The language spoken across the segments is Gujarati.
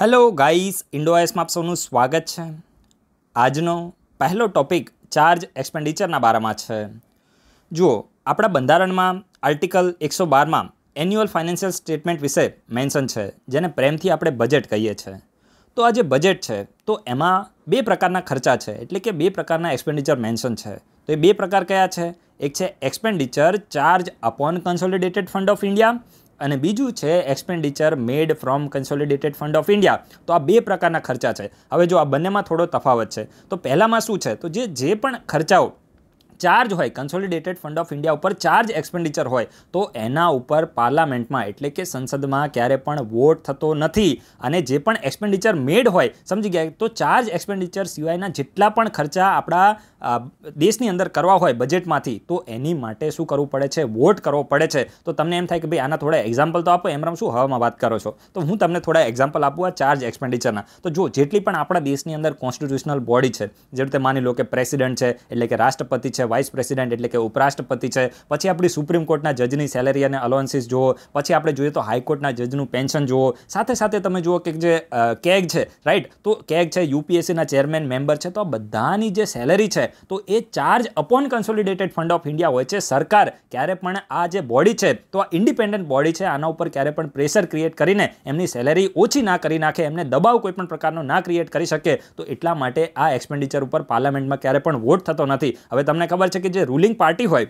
હેલો ગાઈસ ઇન્ડોઆઈસમાં આપ સૌનું સ્વાગત છે આજનો પહેલો ટોપિક ચાર્જ એક્સપેન્ડિચરના બારામાં છે જુઓ આપણા બંધારણમાં આર્ટિકલ એકસો બારમાં એન્યુઅલ ફાઇનાન્શિયલ સ્ટેટમેન્ટ વિશે મેન્શન છે જેને પ્રેમથી આપણે બજેટ કહીએ છીએ તો આ જે બજેટ છે તો એમાં બે પ્રકારના ખર્ચા છે એટલે કે બે પ્રકારના એક્સપેન્ડિચર મેન્શન છે તો એ બે પ્રકાર કયા છે એક છે expenditure charge upon consolidated fund of India અને બીજું છે expenditure made from consolidated fund of India તો આ બે પ્રકારના ખર્ચા છે હવે જો આ બંનેમાં થોડો તફાવત છે તો પહેલામાં શું છે તો જે જે પણ ખર્ચાઓ ચાર્જ હોય કન્સોલિડેટેડ ફંડ ઓફ ઇન્ડિયા ઉપર ચાર્જ એક્સપેન્ડિચર હોય તો એના ઉપર પાર્લામેન્ટમાં એટલે કે સંસદમાં ક્યારે પણ વોટ થતો નથી અને જે પણ એક્સપેન્ડિચર મેડ હોય સમજી ગયા તો ચાર્જ એક્સપેન્ડિચર સિવાયના જેટલા પણ ખર્ચા આપણા દેશની અંદર કરવા હોય બજેટમાંથી તો એની માટે શું કરવું પડે છે વોટ કરવો પડે છે તો તમને એમ થાય કે ભાઈ આના થોડા એક્ઝામ્પલ તો આપો એમરામ શું હવામાં વાત કરો છો તો હું તમને થોડા એક્ઝામ્પલ આપું આ ચાર્જ એક્સપેન્ડિચરના તો જો જેટલી પણ આપણા દેશની અંદર કોન્સ્ટિટ્યુશનલ બોડી છે જે રીતે માની લો કે પ્રેસિડેન્ટ છે એટલે કે રાષ્ટ્રપતિ છે વાઇસ પ્રેસિડેન્ટ એટલે કે ઉપરાષ્ટ્રપતિ છે પછી આપણી સુપ્રીમ કોર્ટના જજની સેલેરી અને અલોન્સીસ જુઓ પછી આપણે જોઈએ તો હાઈકોર્ટના જજનું પેન્શન જુઓ સાથે સાથે તમે જુઓ કે જે કેગ છે રાઈટ તો કેગ છે યુપીએસસીના ચેરમેન મેમ્બર છે તો આ બધાની જે સેલેરી છે તો એ charge upon consolidated fund of India હોય છે સરકાર ક્યારે પણ આ જે બોડી છે તો આ ઇન્ડિપેન્ડન્ટ બોડી છે આના ઉપર ક્યારે પણ પ્રેશર ક્રિએટ કરીને એમની સેલેરી ઓછી ના કરી નાખે એમને દબાવ કોઈ પણ પ્રકારનો ના ક્રિએટ કરી શકે તો એટલા માટે આ એક્સપેન્ડિચર ઉપર પાર્લામેન્ટમાં ક્યારે પણ વોટ થતો નથી હવે તમને ખબર છે કે જે રૂલિંગ પાર્ટી હોય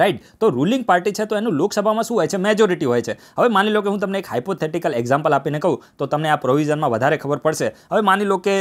રાઈટ તો રૂલિંગ પાર્ટી છે તો એનું લોકસભામાં શું હોય છે મેજોરિટી હોય છે હવે માની લો કે હું તમને એક હાઇપોથેટિકલ એક્ઝામ્પલ આપીને કહું તો તમને આ પ્રોવિઝનમાં વધારે ખબર પડશે હવે માની લો કે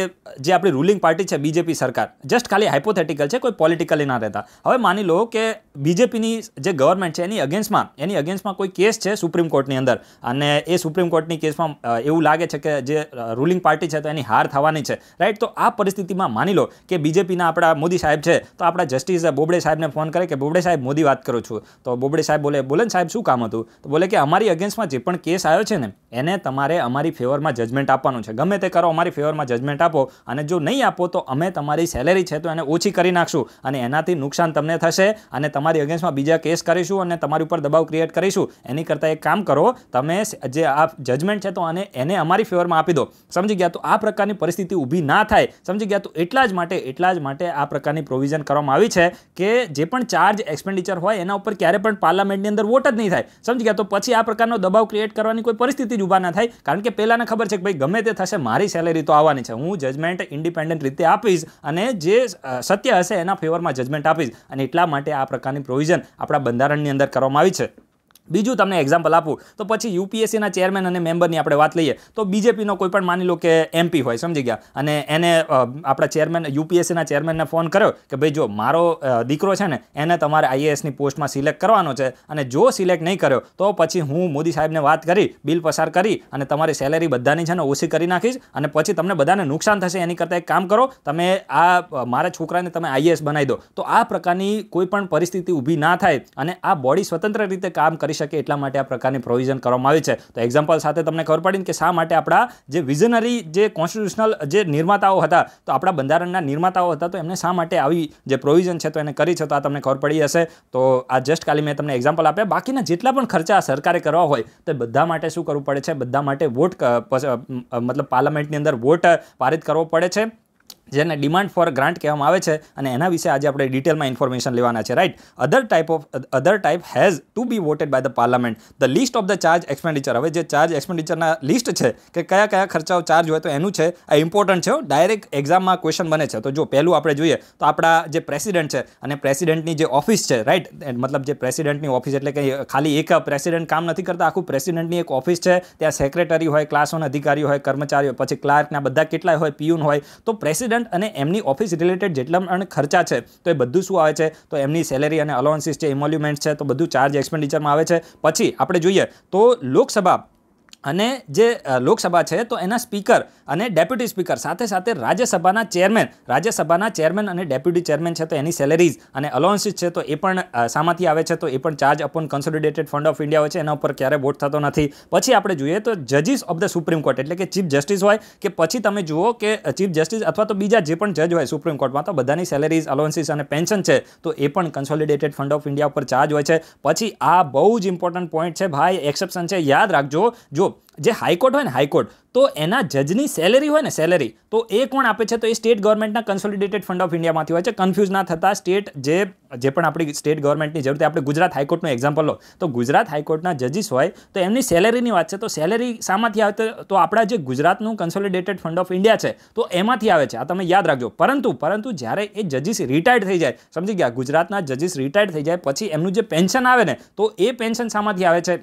જે આપણી રૂલિંગ પાર્ટી છે બીજેપી સરકાર જસ્ટ ખાલી હાઇપોથેટિકલ છે કોઈ પોલિટિકલી ના રહેતા હવે માની લો કે બીજેપીની જે ગવર્મેન્ટ છે એની અગેન્સ્ટમાં એની અગેન્સ્ટમાં કોઈ કેસ છે સુપ્રીમ કોર્ટની અંદર અને એ સુપ્રીમ કોર્ટની કેસમાં એવું લાગે છે કે જે રૂલિંગ પાર્ટી છે તો એની હાર થવાની છે રાઈટ તો આ પરિસ્થિતિમાં માની લો કે બીજેપીના આપણા મોદી સાહેબ છે તો આપણા જસ્ટિસ બોબડે સાહેબને ફોન કરે કે બોબડે સાહેબ મોદી વાત વાત કરું છું તો બોબડે સાહેબ બોલે બોલે સાહેબ શું કામ હતું તો બોલે કે અમારી અગેન્સ્ટમાં જે પણ કેસ આવ્યો છે ને એને તમારે અમારી ફેવરમાં જજમેન્ટ આપવાનું છે ગમે તે કરો અમારી ફેવરમાં જજમેન્ટ આપો અને જો નહીં આપો તો અમે તમારી સેલેરી છે તો એને ઓછી કરી નાખશું અને એનાથી નુકસાન તમને થશે અને તમારી અગેન્સ્ટમાં બીજા કેસ કરીશું અને તમારી ઉપર દબાવ ક્રિએટ કરીશું એની કરતાં એક કામ કરો તમે જે આ જજમેન્ટ છે તો અને એને અમારી ફેવરમાં આપી દો સમજી ગયા તો આ પ્રકારની પરિસ્થિતિ ઊભી ના થાય સમજી ગયા તો એટલા જ માટે એટલા જ માટે આ પ્રકારની પ્રોવિઝન કરવામાં આવી છે કે જે પણ ચાર્જ એક્સપેન્ડિચર હોય હોય એના ઉપર ક્યારે પણ પાર્લામેન્ટની અંદર વોટ જ નહીં થાય સમજી ગયા તો પછી આ પ્રકારનો દબાવ ક્રિએટ કરવાની કોઈ પરિસ્થિતિ જ ઊભા ના થાય કારણ કે પહેલાંને ખબર છે કે ભાઈ ગમે તે થશે મારી સેલેરી તો આવવાની છે હું જજમેન્ટ ઇન્ડિપેન્ડન્ટ રીતે આપીશ અને જે સત્ય હશે એના ફેવરમાં જજમેન્ટ આપીશ અને એટલા માટે આ પ્રકારની પ્રોવિઝન આપણા બંધારણની અંદર કરવામાં આવી છે બીજું તમને એક્ઝામ્પલ આપું તો પછી યુપીએસસીના ચેરમેન અને મેમ્બરની આપણે વાત લઈએ તો બીજેપીનો કોઈ પણ માની લો કે એમપી હોય સમજી ગયા અને એને આપણા ચેરમેન યુપીએસસીના ચેરમેનને ફોન કર્યો કે ભાઈ જો મારો દીકરો છે ને એને તમારે આઈએએસની પોસ્ટમાં સિલેક્ટ કરવાનો છે અને જો સિલેક્ટ નહીં કર્યો તો પછી હું મોદી સાહેબને વાત કરી બિલ પસાર કરી અને તમારી સેલેરી બધાની છે ને ઓછી કરી નાખીશ અને પછી તમને બધાને નુકસાન થશે એની કરતાં એક કામ કરો તમે આ મારા છોકરાને તમે આઈએએસ બનાવી દો તો આ પ્રકારની કોઈ પણ પરિસ્થિતિ ઊભી ના થાય અને આ બોડી સ્વતંત્ર રીતે કામ કરી કરી શકે એટલા માટે આ પ્રકારની પ્રોવિઝન કરવામાં આવી છે તો એક્ઝામ્પલ સાથે તમને ખબર પડીને કે શા માટે આપણા જે વિઝનરી જે કોન્સ્ટિટ્યુશનલ જે નિર્માતાઓ હતા તો આપણા બંધારણના નિર્માતાઓ હતા તો એમને શા માટે આવી જે પ્રોવિઝન છે તો એને કરી છે તો આ તમને ખબર પડી હશે તો આ જસ્ટ ખાલી મેં તમને એક્ઝામ્પલ આપ્યા બાકીના જેટલા પણ ખર્ચા સરકારે કરવા હોય તો બધા માટે શું કરવું પડે છે બધા માટે વોટ મતલબ પાર્લામેન્ટની અંદર વોટ પારિત કરવો પડે છે જેને ડિમાન્ડ ફોર ગ્રાન્ટ કહેવામાં આવે છે અને એના વિશે આજે આપણે ડિટેલમાં ઇન્ફોર્મેશન લેવાના છે right other type of other type has to be voted by the parliament the list of the charge expenditure હવે જે ચાર્જ એક્સપેન્ડિચરના લિસ્ટ છે કે કયા કયા ખર્ચાઓ ચાર્જ હોય તો એનું છે આ ઇમ્પોર્ટન્ટ છે ડાયરેક્ટ એક્ઝામમાં ક્વેશ્ચન બને છે તો જો પહેલું આપણે જોઈએ તો આપણા જે પ્રેસિડેન્ટ છે અને પ્રેસિડેન્ટની જે ઓફિસ છે રાઈટ મતલબ જે પ્રેસિડેન્ટની ઓફિસ એટલે કે ખાલી એક પ્રેસિડેન્ટ કામ નથી કરતા આખું પ્રેસિડેન્ટની એક ઓફિસ છે ત્યાં સેક્રેટરી હોય ક્લાસોના અધિકારીઓ હોય કર્મચારીઓ પછી ક્લાર્કના બધા કેટલાય હોય પીયુન હોય તો પ્રેસિડેન્ટ ઉપરાંત અને એમની ઓફિસ રિલેટેડ જેટલા પણ ખર્ચા છે તો એ બધું શું આવે છે તો એમની સેલેરી અને અલાઉન્સીસ છે ઇમોલ્યુમેન્ટ છે તો બધું ચાર્જ એક્સપેન્ડિચરમાં આવે છે પછી આપણે જોઈએ તો લોકસભા અને જે લોકસભા છે તો એના સ્પીકર અને ડેપ્યુટી સ્પીકર સાથે સાથે રાજ્યસભાના ચેરમેન રાજ્યસભાના ચેરમેન અને ડેપ્યુટી ચેરમેન છે તો એની સેલેરીઝ અને અલાઉન્સીસ છે તો એ પણ સામાથી આવે છે તો એ પણ charge upon consolidated fund of India હોય છે એના ઉપર ક્યારે વોટ થતો નથી પછી આપણે જોઈએ તો જજીસ ઓફ ધ સુપ્રીમ કોર્ટ એટલે કે ચીફ જસ્ટિસ હોય કે પછી તમે જુઓ કે ચીફ જસ્ટિસ અથવા તો બીજા જે પણ જજ હોય સુપ્રીમ કોર્ટમાં તો બધાની સેલેરીઝ અલાઉન્સીસ અને પેન્શન છે તો એ પણ કન્સોલિડેટેડ ફંડ ઓફ ઇન્ડિયા ઉપર ચાર્જ હોય છે પછી આ બહુ જ ઇમ્પોર્ટન્ટ પોઈન્ટ છે ભાઈ એક્સેપ્શન છે યાદ રાખજો જો જે હાઈકોર્ટ હોય ને હાઈકોર્ટ તો એના જજની સેલેરી હોય ને સેલેરી તો એ કોણ આપે છે તો એ સ્ટેટ ગવર્મેન્ટના કન્સોલિડેટેડ ફંડ ઓફ ઇન્ડિયામાંથી હોય છે કન્ફ્યુઝ ના થતા સ્ટેટ જે જે પણ આપણી સ્ટેટ ગવર્મેન્ટની જરૂર આપણે ગુજરાત હાઈકોર્ટનું એક્ઝામ્પલ લો તો ગુજરાત હાઈકોર્ટના જજીસ હોય તો એમની સેલેરીની વાત છે તો સેલેરી શામાંથી આવે તો આપણા જે ગુજરાતનું કન્સોલિડેટેડ ફંડ ઓફ ઇન્ડિયા છે તો એમાંથી આવે છે આ તમે યાદ રાખજો પરંતુ પરંતુ જ્યારે એ જજીસ રિટાયર્ડ થઈ જાય સમજી ગયા ગુજરાતના જજીસ રિટાયર્ડ થઈ જાય પછી એમનું જે પેન્શન આવે ને તો એ પેન્શન શામાંથી આવે છે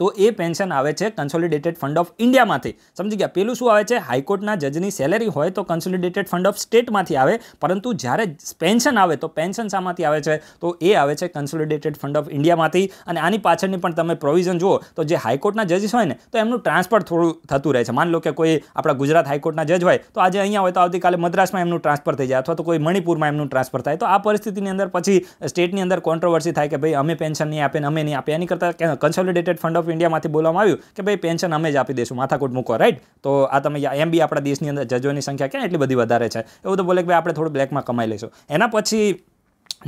તો એ પેન્શન આવે છે કન્સોલિડેટેડ ફંડ ઓફ ઇન્ડિયામાંથી સમજી ગયા પેલું શું આવે છે હાઈકોર્ટના જજની સેલેરી હોય તો કન્સોલિડેટેડ ફંડ ઓફ સ્ટેટમાંથી આવે પરંતુ જ્યારે પેન્શન આવે તો પેન્શન શામાંથી આવે છે તો એ આવે છે કન્સોલિડેટેડ ફંડ ઓફ ઇન્ડિયામાંથી અને આની પાછળની પણ તમે પ્રોવિઝન જુઓ તો જે હાઈકોર્ટના જજીસ હોય ને તો એમનું ટ્રાન્સફર થોડું થતું રહે છે માન લો કે કોઈ આપણા ગુજરાત હાઈકોર્ટના જજ હોય તો આજે અહીંયા હોય તો આવતીકાલે મદ્રાસમાં એમનું ટ્રાન્સફર થઈ જાય અથવા તો કોઈ મણિપુરમાં એમનું ટ્રાન્સફર થાય તો આ પરિસ્થિતિની અંદર પછી સ્ટેટની અંદર કોન્ટ્રોવર્સી થાય કે ભાઈ અમે પેન્શન નહીં આપે અમે નહીં આપે એની કરતાં કન્સોલિડેટેડ ફંડ ઓફ ઓફ ઇન્ડિયામાંથી બોલવામાં આવ્યું કે ભાઈ પેન્શન અમે જ આપી દઈશું માથાકૂટ મૂકો રાઈટ તો આ તમે એમ બી આપણા દેશની અંદર જજોની સંખ્યા ક્યાં એટલી બધી વધારે છે એવું તો બોલે કે ભાઈ આપણે થોડું બ્લેકમાં કમાઈ લઈશું એના પછી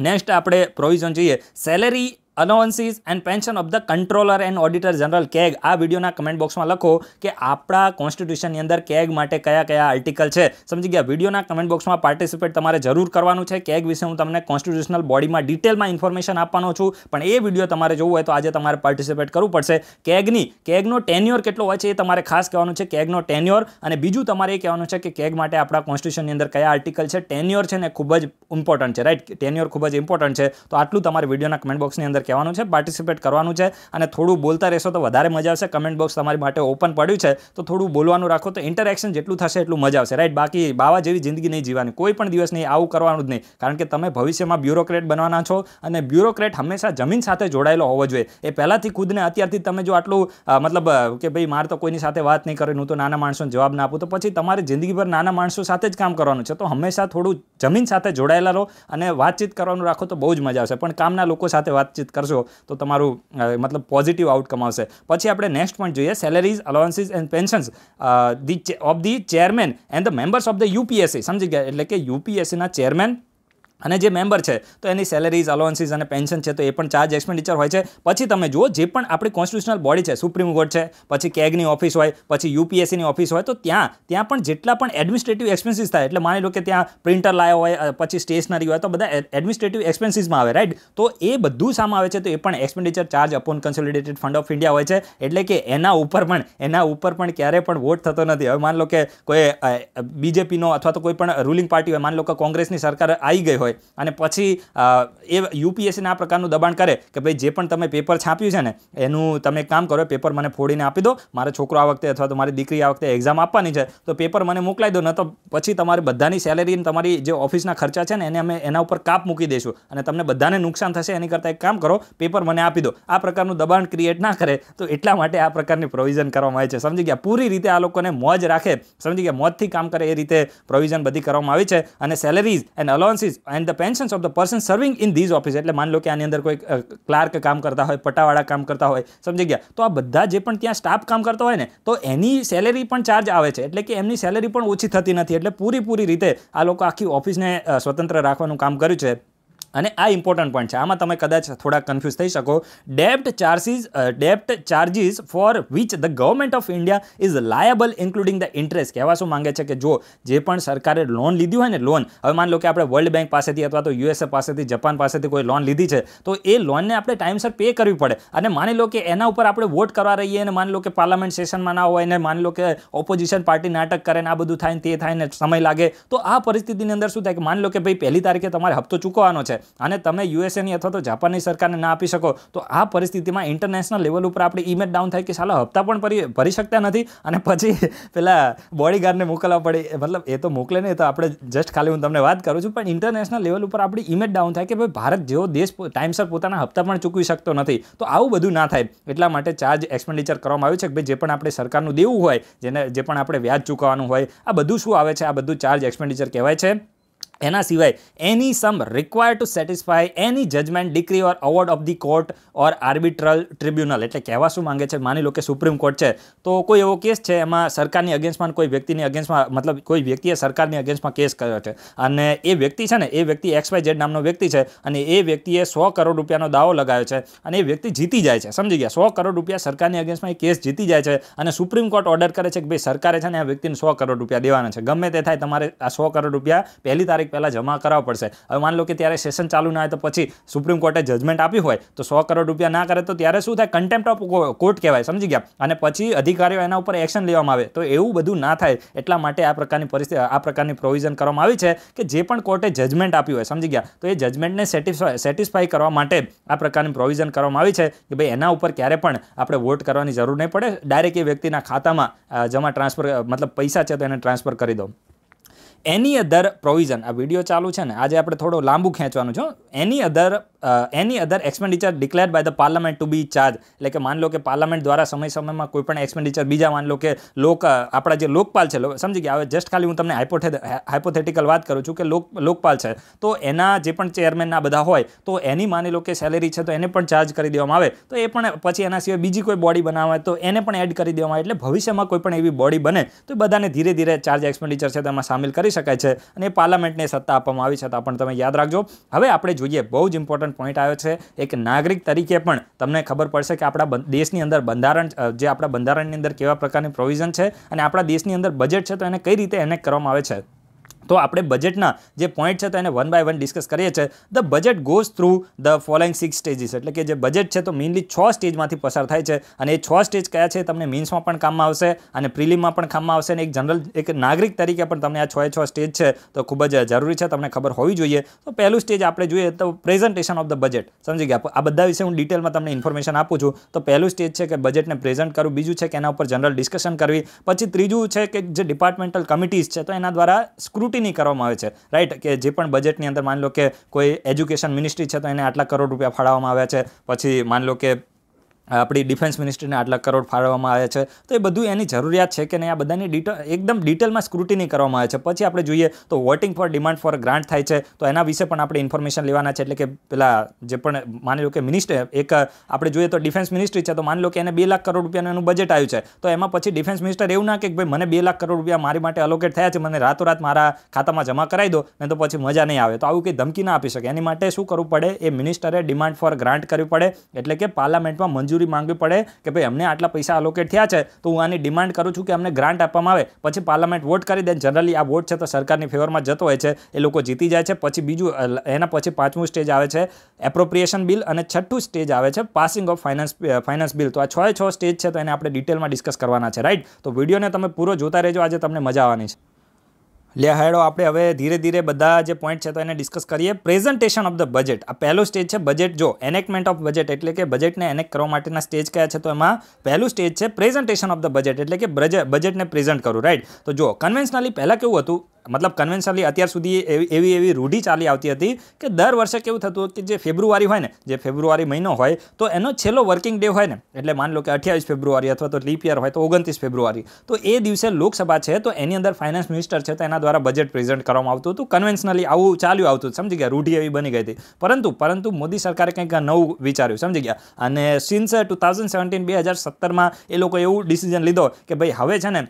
નેક્સ્ટ આપણે પ્રોવિઝન જોઈએ salary allowances and pension of the controller and auditor general CAG આ વિડીયોના કમેન્ટ બોક્સમાં લખો કે આપણા કોન્સ્ટિટ્યુશનની અંદર કેગ માટે કયા કયા આર્ટિકલ છે સમજી ગયા વિડીયોના કમેન્ટ બોક્સમાં પાર્ટિસિપેટ તમારે જરૂર કરવાનું છે કેગ વિશે હું તમને કોન્સ્ટિટ્યુશનલ બોડીમાં ડિટેલમાં ઇન્ફોર્મેશન આપવાનો છું પણ એ વિડીયો તમારે જોવું હોય તો આજે તમારે પાર્ટિસિપેટ કરવું પડશે કેગની કેગનો ટેન્યોર કેટલો હોય છે એ તમારે ખાસ કહેવાનું છે કેગનો ટેન્યોર અને બીજું તમારે એ કહેવાનું છે કે કેગ માટે આપણા કોન્સ્ટિટ્યુશનની અંદર કયા આર્ટિકલ છે ટેન્યોર છે ને ખૂબ જ ઇમ્પોર્ટન્ટ છે રાઈટ ટેન્યોર ખૂબ જ ઇમ્પોર્ટન્ટ છે તો આટલું તમારે વિડીયોના કમેન્ટ બોક્સની અંદર કહેવાનું છે પાર્ટિસિપેટ કરવાનું છે અને થોડું બોલતા રહેશો તો વધારે મજા આવશે કમેન્ટ બોક્સ તમારી માટે ઓપન પડ્યું છે તો થોડું બોલવાનું રાખો તો ઇન્ટરેક્શન જેટલું થશે એટલું મજા આવશે રાઈટ બાકી બાવા જેવી જિંદગી નહીં જીવાની કોઈ પણ દિવસ નહીં આવું કરવાનું જ નહીં કારણ કે તમે ભવિષ્યમાં બ્યુરોક્રેટ બનવાના છો અને બ્યુરોક્રેટ હંમેશા જમીન સાથે જોડાયેલો હોવો જોઈએ એ પહેલાંથી ખુદને અત્યારથી તમે જો આટલું મતલબ કે ભાઈ મારે તો કોઈની સાથે વાત નહીં કરવી હું તો નાના માણસોને જવાબ ના આપું તો પછી તમારે જિંદગીભર નાના માણસો સાથે જ કામ કરવાનું છે તો હંમેશા થોડું જમીન સાથે જોડાયેલા રહો અને વાતચીત કરવાનું રાખો તો બહુ જ મજા આવશે પણ કામના લોકો સાથે વાતચીત કરશો તો તમારું મતલબ પોઝિટિવ આઉટકમ આવશે પછી આપણે નેક્સ્ટ પોઈન્ટ જોઈએ salaries allowances and pensions the of the chairman and the members of the UPSC સમજી ગયા એટલે કે યુપીએસસીના ચેરમેન અને જે મેમ્બર છે તો એની સેલરીઝ અલોવન્સીસ અને પેન્શન છે તો એ પણ ચાર્જ એક્સપેન્ડિચર હોય છે પછી તમે જુઓ જે પણ આપણી કોન્સ્ટિટ્યુશનલ બોડી છે સુપ્રીમ કોર્ટ છે પછી કેગની ઓફિસ હોય પછી યુપીએસસીની ઓફિસ હોય તો ત્યાં ત્યાં પણ જેટલા પણ એડમિનિસ્ટ્રેટિવ એક્સપેન્સીસ થાય એટલે માની લો કે ત્યાં પ્રિન્ટર લાવ્યો હોય પછી સ્ટેશનરી હોય તો બધા એડમિનિસ્ટ્રેટિવ એક્સપેન્સીસમાં આવે રાઈટ તો એ બધું સામે આવે છે તો એ પણ expenditure charge upon consolidated fund of India હોય છે એટલે કે એના ઉપર પણ એના ઉપર પણ ક્યારે પણ વોટ થતો નથી હવે માની લો કે કોઈ બીજેપીનો અથવા તો કોઈ પણ રૂલિંગ પાર્ટી હોય માની લો કે કોંગ્રેસની સરકાર આવી ગઈ હોય હોય અને પછી એ યુપીએસસીને આ પ્રકારનું દબાણ કરે કે ભાઈ જે પણ તમે પેપર છાપ્યું છે ને એનું તમે કામ કરો પેપર મને ફોડીને આપી દો મારો છોકરો આ વખતે અથવા તો મારી દીકરી આ વખતે એક્ઝામ આપવાની છે તો પેપર મને મોકલાવી દો ન તો પછી તમારે બધાની સેલેરી તમારી જે ઓફિસના ખર્ચા છે ને એને અમે એના ઉપર કાપ મૂકી દઈશું અને તમને બધાને નુકસાન થશે એની કરતાં એક કામ કરો પેપર મને આપી દો આ પ્રકારનું દબાણ ક્રિએટ ના કરે તો એટલા માટે આ પ્રકારની પ્રોવિઝન કરવામાં આવે છે સમજી ગયા પૂરી રીતે આ લોકોને મોજ રાખે સમજી ગયા મોજથી કામ કરે એ રીતે પ્રોવિઝન બધી કરવામાં આવી છે અને salaries and allowances and the pensions of the person serving in these office એટલે માન લો કે આની અંદર કોઈ ક્લાર્ક કામ કરતા હોય પટાવાળા કામ કરતા હોય સમજી ગયા તો આ બધા જે પણ ત્યાં સ્ટાફ કામ કરતા હોય ને તો એની સેલેરી પણ ચાર્જ આવે છે એટલે કે એમની સેલેરી પણ ઓછી થતી નથી એટલે પૂરી પૂરી રીતે આ લોકો આખી ઓફિસને સ્વતંત્ર રાખવાનું કામ કર્યું છે અને આ ઇમ્પોર્ટન્ટ પોઈન્ટ છે આમાં તમે કદાચ થોડા કન્ફ્યુઝ થઈ શકો ડેપ્ટ charges ડેપ્ટ charges four which the government of India is liable including the interest કહેવા શું માંગે છે કે જો જે પણ સરકારે લોન લીધી હોય ને લોન હવે માની લો કે આપણે વર્લ્ડ બેંક પાસેથી અથવા તો યુએસએ પાસેથી જપાન પાસેથી કોઈ લોન લીધી છે તો એ લોનને આપણે ટાઈમસર પે કરવી પડે અને માની લો કે એના ઉપર આપણે વોટ કરવા રહીએ અને માની લો કે પાર્લામેન્ટ સેશનમાં ના હોય ને માની લો કે ઓપોઝિશન પાર્ટી નાટક કરે ને આ બધું થાય ને તે થાય ને સમય લાગે તો આ પરિસ્થિતિની અંદર શું થાય કે માની લો કે ભાઈ પહેલી તારીખે તમારે હપ્તો ચૂકવાનો છે અને તમે યુએસએની અથવા તો જાપાનની સરકારને ના આપી શકો તો આ પરિસ્થિતિમાં ઇન્ટરનેશનલ લેવલ ઉપર આપણે ઇમેજ ડાઉન થાય કે સાલા હપ્તા પણ ભરી ભરી શકતા નથી અને પછી પેલા બોડીગાર્ડને મોકલવા પડે મતલબ એ તો મોકલે નહીં તો આપણે જસ્ટ ખાલી હું તમને વાત કરું છું પણ ઇન્ટરનેશનલ લેવલ ઉપર આપણી ઇમેજ ડાઉન થાય કે ભાઈ ભારત જેવો દેશ ટાઈમસર પોતાના હપ્તા પણ ચૂકવી શકતો નથી તો આવું બધું ના થાય એટલા માટે ચાર્જ એક્સપેન્ડિચર કરવામાં આવ્યું છે કે ભાઈ જે પણ આપણે સરકારનું દેવું હોય જેને જે પણ આપણે વ્યાજ ચૂકવવાનું હોય આ બધું શું આવે છે આ બધું ચાર્જ એક્સપેન્ડિચર કહેવાય છે એના સિવાય any sum required to satisfy any judgment decree or award of the court or arbitral tribunal એટલે કહેવા શું માંગે છે માની લો કે સુપ્રીમ કોર્ટ છે તો કોઈ એવો કેસ છે એમાં સરકારની અગેન્સ્ટમાં કોઈ વ્યક્તિની અગેન્સ્ટમાં મતલબ કોઈ વ્યક્તિએ સરકારની અગેન્સ્ટમાં કેસ કર્યો છે અને એ વ્યક્તિ છે ને એ વ્યક્તિ એક્સવાય જેડ નામનો વ્યક્તિ છે અને એ વ્યક્તિએ સો કરોડ રૂપિયાનો દાવો લગાવ્યો છે અને એ વ્યક્તિ જીતી જાય છે સમજી ગયા સો કરોડ રૂપિયા સરકારની અગેન્સ્ટમાં એ કેસ જીતી જાય છે અને સુપ્રીમ કોર્ટ ઓર્ડર કરે છે કે ભાઈ સરકારે છે ને આ વ્યક્તિને સો કરોડ રૂપિયા દેવાના છે ગમે તે થાય તમારે આ સો કરોડ રૂપિયા પહેલી તારીખ ટ્રાફિક પહેલાં જમા કરાવવા પડશે હવે માની લો કે ત્યારે સેશન ચાલુ ના હોય તો પછી સુપ્રીમ કોર્ટે જજમેન્ટ આપી હોય તો સો કરોડ રૂપિયા ના કરે તો ત્યારે શું થાય કન્ટેમ્પ્ટ ઓફ કોર્ટ કહેવાય સમજી ગયા અને પછી અધિકારીઓ એના ઉપર એક્શન લેવામાં આવે તો એવું બધું ના થાય એટલા માટે આ પ્રકારની પરિસ્થિતિ આ પ્રકારની પ્રોવિઝન કરવામાં આવી છે કે જે પણ કોર્ટે જજમેન્ટ આપ્યું હોય સમજી ગયા તો એ જજમેન્ટને સેટિસ્ફાય સેટિસ્ફાય કરવા માટે આ પ્રકારની પ્રોવિઝન કરવામાં આવી છે કે ભાઈ એના ઉપર ક્યારે પણ આપણે વોટ કરવાની જરૂર નહીં પડે ડાયરેક્ટ એ વ્યક્તિના ખાતામાં જમા ટ્રાન્સફર મતલબ પૈસા છે તો એને ટ્રાન્સફર કરી દો એની અધર પ્રોવિઝન આ વિડીયો ચાલુ છે ને આજે આપણે થોડો લાંબુ ખેંચવાનું છે any other any other expenditure declare by the parliament to be charge એટલે કે માન લો કે પાર્લામેન્ટ દ્વારા સમય સમયમાં કોઈ પણ એક્સપેન્ડિચર બીજા માન લો કે લોક આપણા જે લોકપાલ છે સમજી ગયા હવે જસ્ટ ખાલી હું તમને હાઇપોથેટિકલ વાત કરું છું કે લોક લોકપાલ છે તો એના જે પણ ચેરમેન આ બધા હોય તો એની માની લો કે સેલેરી છે તો એને પણ ચાર્જ કરી દેવામાં આવે તો એ પણ પછી એના સિવાય બીજી કોઈ બોડી બનાવે તો એને પણ એડ કરી દેવામાં આવે એટલે ભવિષ્યમાં કોઈ પણ એવી બોડી બને તો બધાને ધીરે ધીરે ચાર્જ એક્સપેન્ડિચર છે તેમાં સામેલ કરી શકાય છે અને પાર્લામેન્ટની સત્તા આપવામાં આવી છતાં પણ તમે યાદ રાખજો હવે આપણે જોઈએ બહુ જ ઇમ્પોર્ટન્ટ પોઈન્ટ આવ્યો છે એક નાગરિક તરીકે પણ તમને ખબર પડશે કે આપણા દેશની અંદર બંધારણ જે આપણા બંધારણની અંદર કેવા પ્રકારની પ્રોવિઝન છે અને આપણા દેશની અંદર બજેટ છે તો એને કઈ રીતે એને કરવામાં આવે છે તો આપણે બજેટના જે પોઈન્ટ છે તો એને વન બાય વન ડિસ્કસ કરીએ છીએ the budget goes through the following six stages એટલે કે જે બજેટ છે તો મેઇનલી છ સ્ટેજમાંથી પસાર થાય છે અને એ છ સ્ટેજ કયા છે તમને મીન્સમાં પણ કામમાં આવશે અને પ્રિલિમમાં પણ કામમાં આવશે અને એક જનરલ એક નાગરિક તરીકે પણ તમને આ છ છ સ્ટેજ છે તો ખૂબ જ જરૂરી છે તમને ખબર હોવી જોઈએ તો પહેલું સ્ટેજ આપણે જોઈએ તો પ્રેઝન્ટેશન ઓફ ધ બજેટ સમજી ગયા આ બધા વિશે હું ડિટેલમાં તમને ઇન્ફોર્મેશન આપું છું તો પહેલું સ્ટેજ છે કે બજેટને પ્રેઝન્ટ કરવું બીજું છે કે એના ઉપર જનરલ ડિસ્કશન કરવી પછી ત્રીજું છે કે જે ડિપાર્ટમેન્ટલ કમિટીઝ છે તો એના દ્વારા સ્ક્રુટી કટોતીની કરવામાં આવે છે રાઈટ કે જે પણ બજેટની અંદર માની લો કે કોઈ એજ્યુકેશન મિનિસ્ટ્રી છે તો એને આટલા કરોડ રૂપિયા ફાળવવામાં આવ્યા છે પછી માની લો કે આપણી ડિફેન્સ મિનિસ્ટ્રીને આટલા કરોડ ફાળવવામાં આવ્યા છે તો એ બધું એની જરૂરિયાત છે કે નહીં આ બધાની ડિટેલ એકદમ ડિટેલમાં સ્ક્રુટિની કરવામાં આવે છે પછી આપણે જોઈએ તો voting for demand for grant થાય છે તો એના વિશે પણ આપણે ઇન્ફોર્મેશન લેવાના છે એટલે કે પેલા જે પણ માની લો કે મિનિસ્ટર એક આપણે જોઈએ તો ડિફેન્સ મિનિસ્ટ્રી છે તો માની લો કે એને બે લાખ કરોડ રૂપિયાનું એનું બજેટ આવ્યું છે તો એમાં પછી ડિફેન્સ મિનિસ્ટર એવું ના કે ભાઈ મને બે લાખ કરોડ રૂપિયા મારી માટે અલોકેટ થયા છે મને રાતોરાત મારા ખાતામાં જમા કરાવી દો ને તો પછી મજા નહીં આવે તો આવું કંઈ ધમકી ના આપી શકે એની માટે શું કરવું પડે એ મિનિસ્ટરે ડિમાન્ડ ફોર ગ્રાન્ટ કરવી પડે એટલે કે પાર્લામેન્ટમાં મંજૂર મંજૂરી માંગવી પડે કે ભાઈ અમને આટલા પૈસા અલોકેટ થયા છે તો હું આની ડિમાન્ડ કરું છું કે અમને ગ્રાન્ટ આપવામાં આવે પછી પાર્લામેન્ટ વોટ કરી દે જનરલી આ વોટ છે તો સરકારની ફેવરમાં જતો હોય છે એ લોકો જીતી જાય છે પછી બીજું એના પછી પાંચમું સ્ટેજ આવે છે એપ્રોપ્રિએશન બિલ અને છઠ્ઠું સ્ટેજ આવે છે passing of finance finance bill તો આ છ છ સ્ટેજ છે તો એને આપણે ડિટેલમાં ડિસ્કસ કરવાના છે રાઈટ તો વિડીયોને તમે પૂરો જોતા રહેજો આજે તમને મજા આવવાની છે લે હેડો આપણે હવે ધીરે ધીરે બધા જે પોઈન્ટ છે તો એને ડિસ્કસ કરીએ પ્રેઝન્ટેશન ઓફ ધ બજેટ આ પહેલું સ્ટેજ છે બજેટ જો એનેકમેન્ટ ઓફ બજેટ એટલે કે બજેટને એનેક કરવા માટેના સ્ટેજ કયા છે તો એમાં પહેલું સ્ટેજ છે પ્રેઝન્ટેશન ઓફ ધ બજેટ એટલે કે બજેટને પ્રેઝન્ટ કરું રાઈટ તો જો કન્વેન્શનલી પહેલાં કેવું હતું મતલબ કન્વેન્શનલી અત્યાર સુધી એવી એવી એવી રૂઢી ચાલી આવતી હતી કે દર વર્ષે કેવું થતું કે જે ફેબ્રુઆરી હોય ને જે ફેબ્રુઆરી મહિનો હોય તો એનો છેલ્લો વર્કિંગ ડે હોય ને એટલે માન લો કે અઠ્યાવીસ ફેબ્રુઆરી અથવા તો લીપ યર હોય તો ઓગણત્રીસ ફેબ્રુઆરી તો એ દિવસે લોકસભા છે તો એની અંદર ફાઇનાન્સ મિનિસ્ટર છે તો એના દ્વારા બજેટ પ્રેઝન્ટ કરવામાં આવતું હતું કન્વેન્શનલી આવું ચાલ્યું આવતું સમજી ગયા રૂઢી એવી બની ગઈ હતી પરંતુ પરંતુ મોદી સરકારે કંઈક નવું વિચાર્યું સમજી ગયા અને સિન્સ ટુ થાઉઝન્ડ સેવન્ટીન બે હજાર સત્તરમાં એ લોકો એવું ડિસિઝન લીધો કે ભાઈ હવે છે ને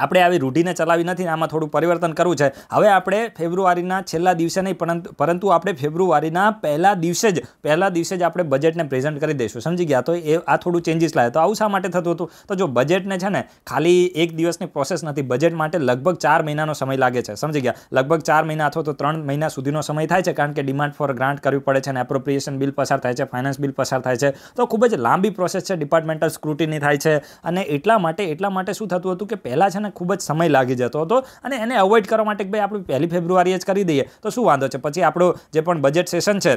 આપણે આવી રૂઢીને ચલાવી નથી આમાં થોડું પરિવર્તન કરવું છે હવે આપણે ફેબ્રુઆરીના છેલ્લા દિવસે નહીં પરંતુ આપણે ફેબ્રુઆરીના પહેલા દિવસે જ પહેલા દિવસે જ આપણે બજેટને પ્રેઝન્ટ કરી દઈશું સમજી ગયા તો એ આ થોડું ચેન્જીસ લાવે તો આવું શા માટે થતું હતું તો જો બજેટને છે ને ખાલી એક દિવસની પ્રોસેસ નથી બજેટ માટે લગભગ ચાર મહિનાનો સમય લાગે છે સમજી ગયા લગભગ ચાર મહિના અથવા તો ત્રણ મહિના સુધીનો સમય થાય છે કારણ કે ડિમાન્ડ ફોર ગ્રાન્ટ કરવી પડે છે અને એપ્રોપ્રિએશન બિલ પસાર થાય છે ફાઇનાન્સ બિલ પસાર થાય છે તો ખૂબ જ લાંબી પ્રોસેસ છે ડિપાર્ટમેન્ટલ સ્ક્રુટીની થાય છે અને એટલા માટે એટલા માટે શું થતું હતું કે પહેલાં છે છે ને ખૂબ જ સમય લાગી જતો હતો અને એને અવોઇડ કરવા માટે ભાઈ આપણે પહેલી ફેબ્રુઆરીએ જ કરી દઈએ તો શું વાંધો છે પછી આપણું જે પણ બજેટ સેશન છે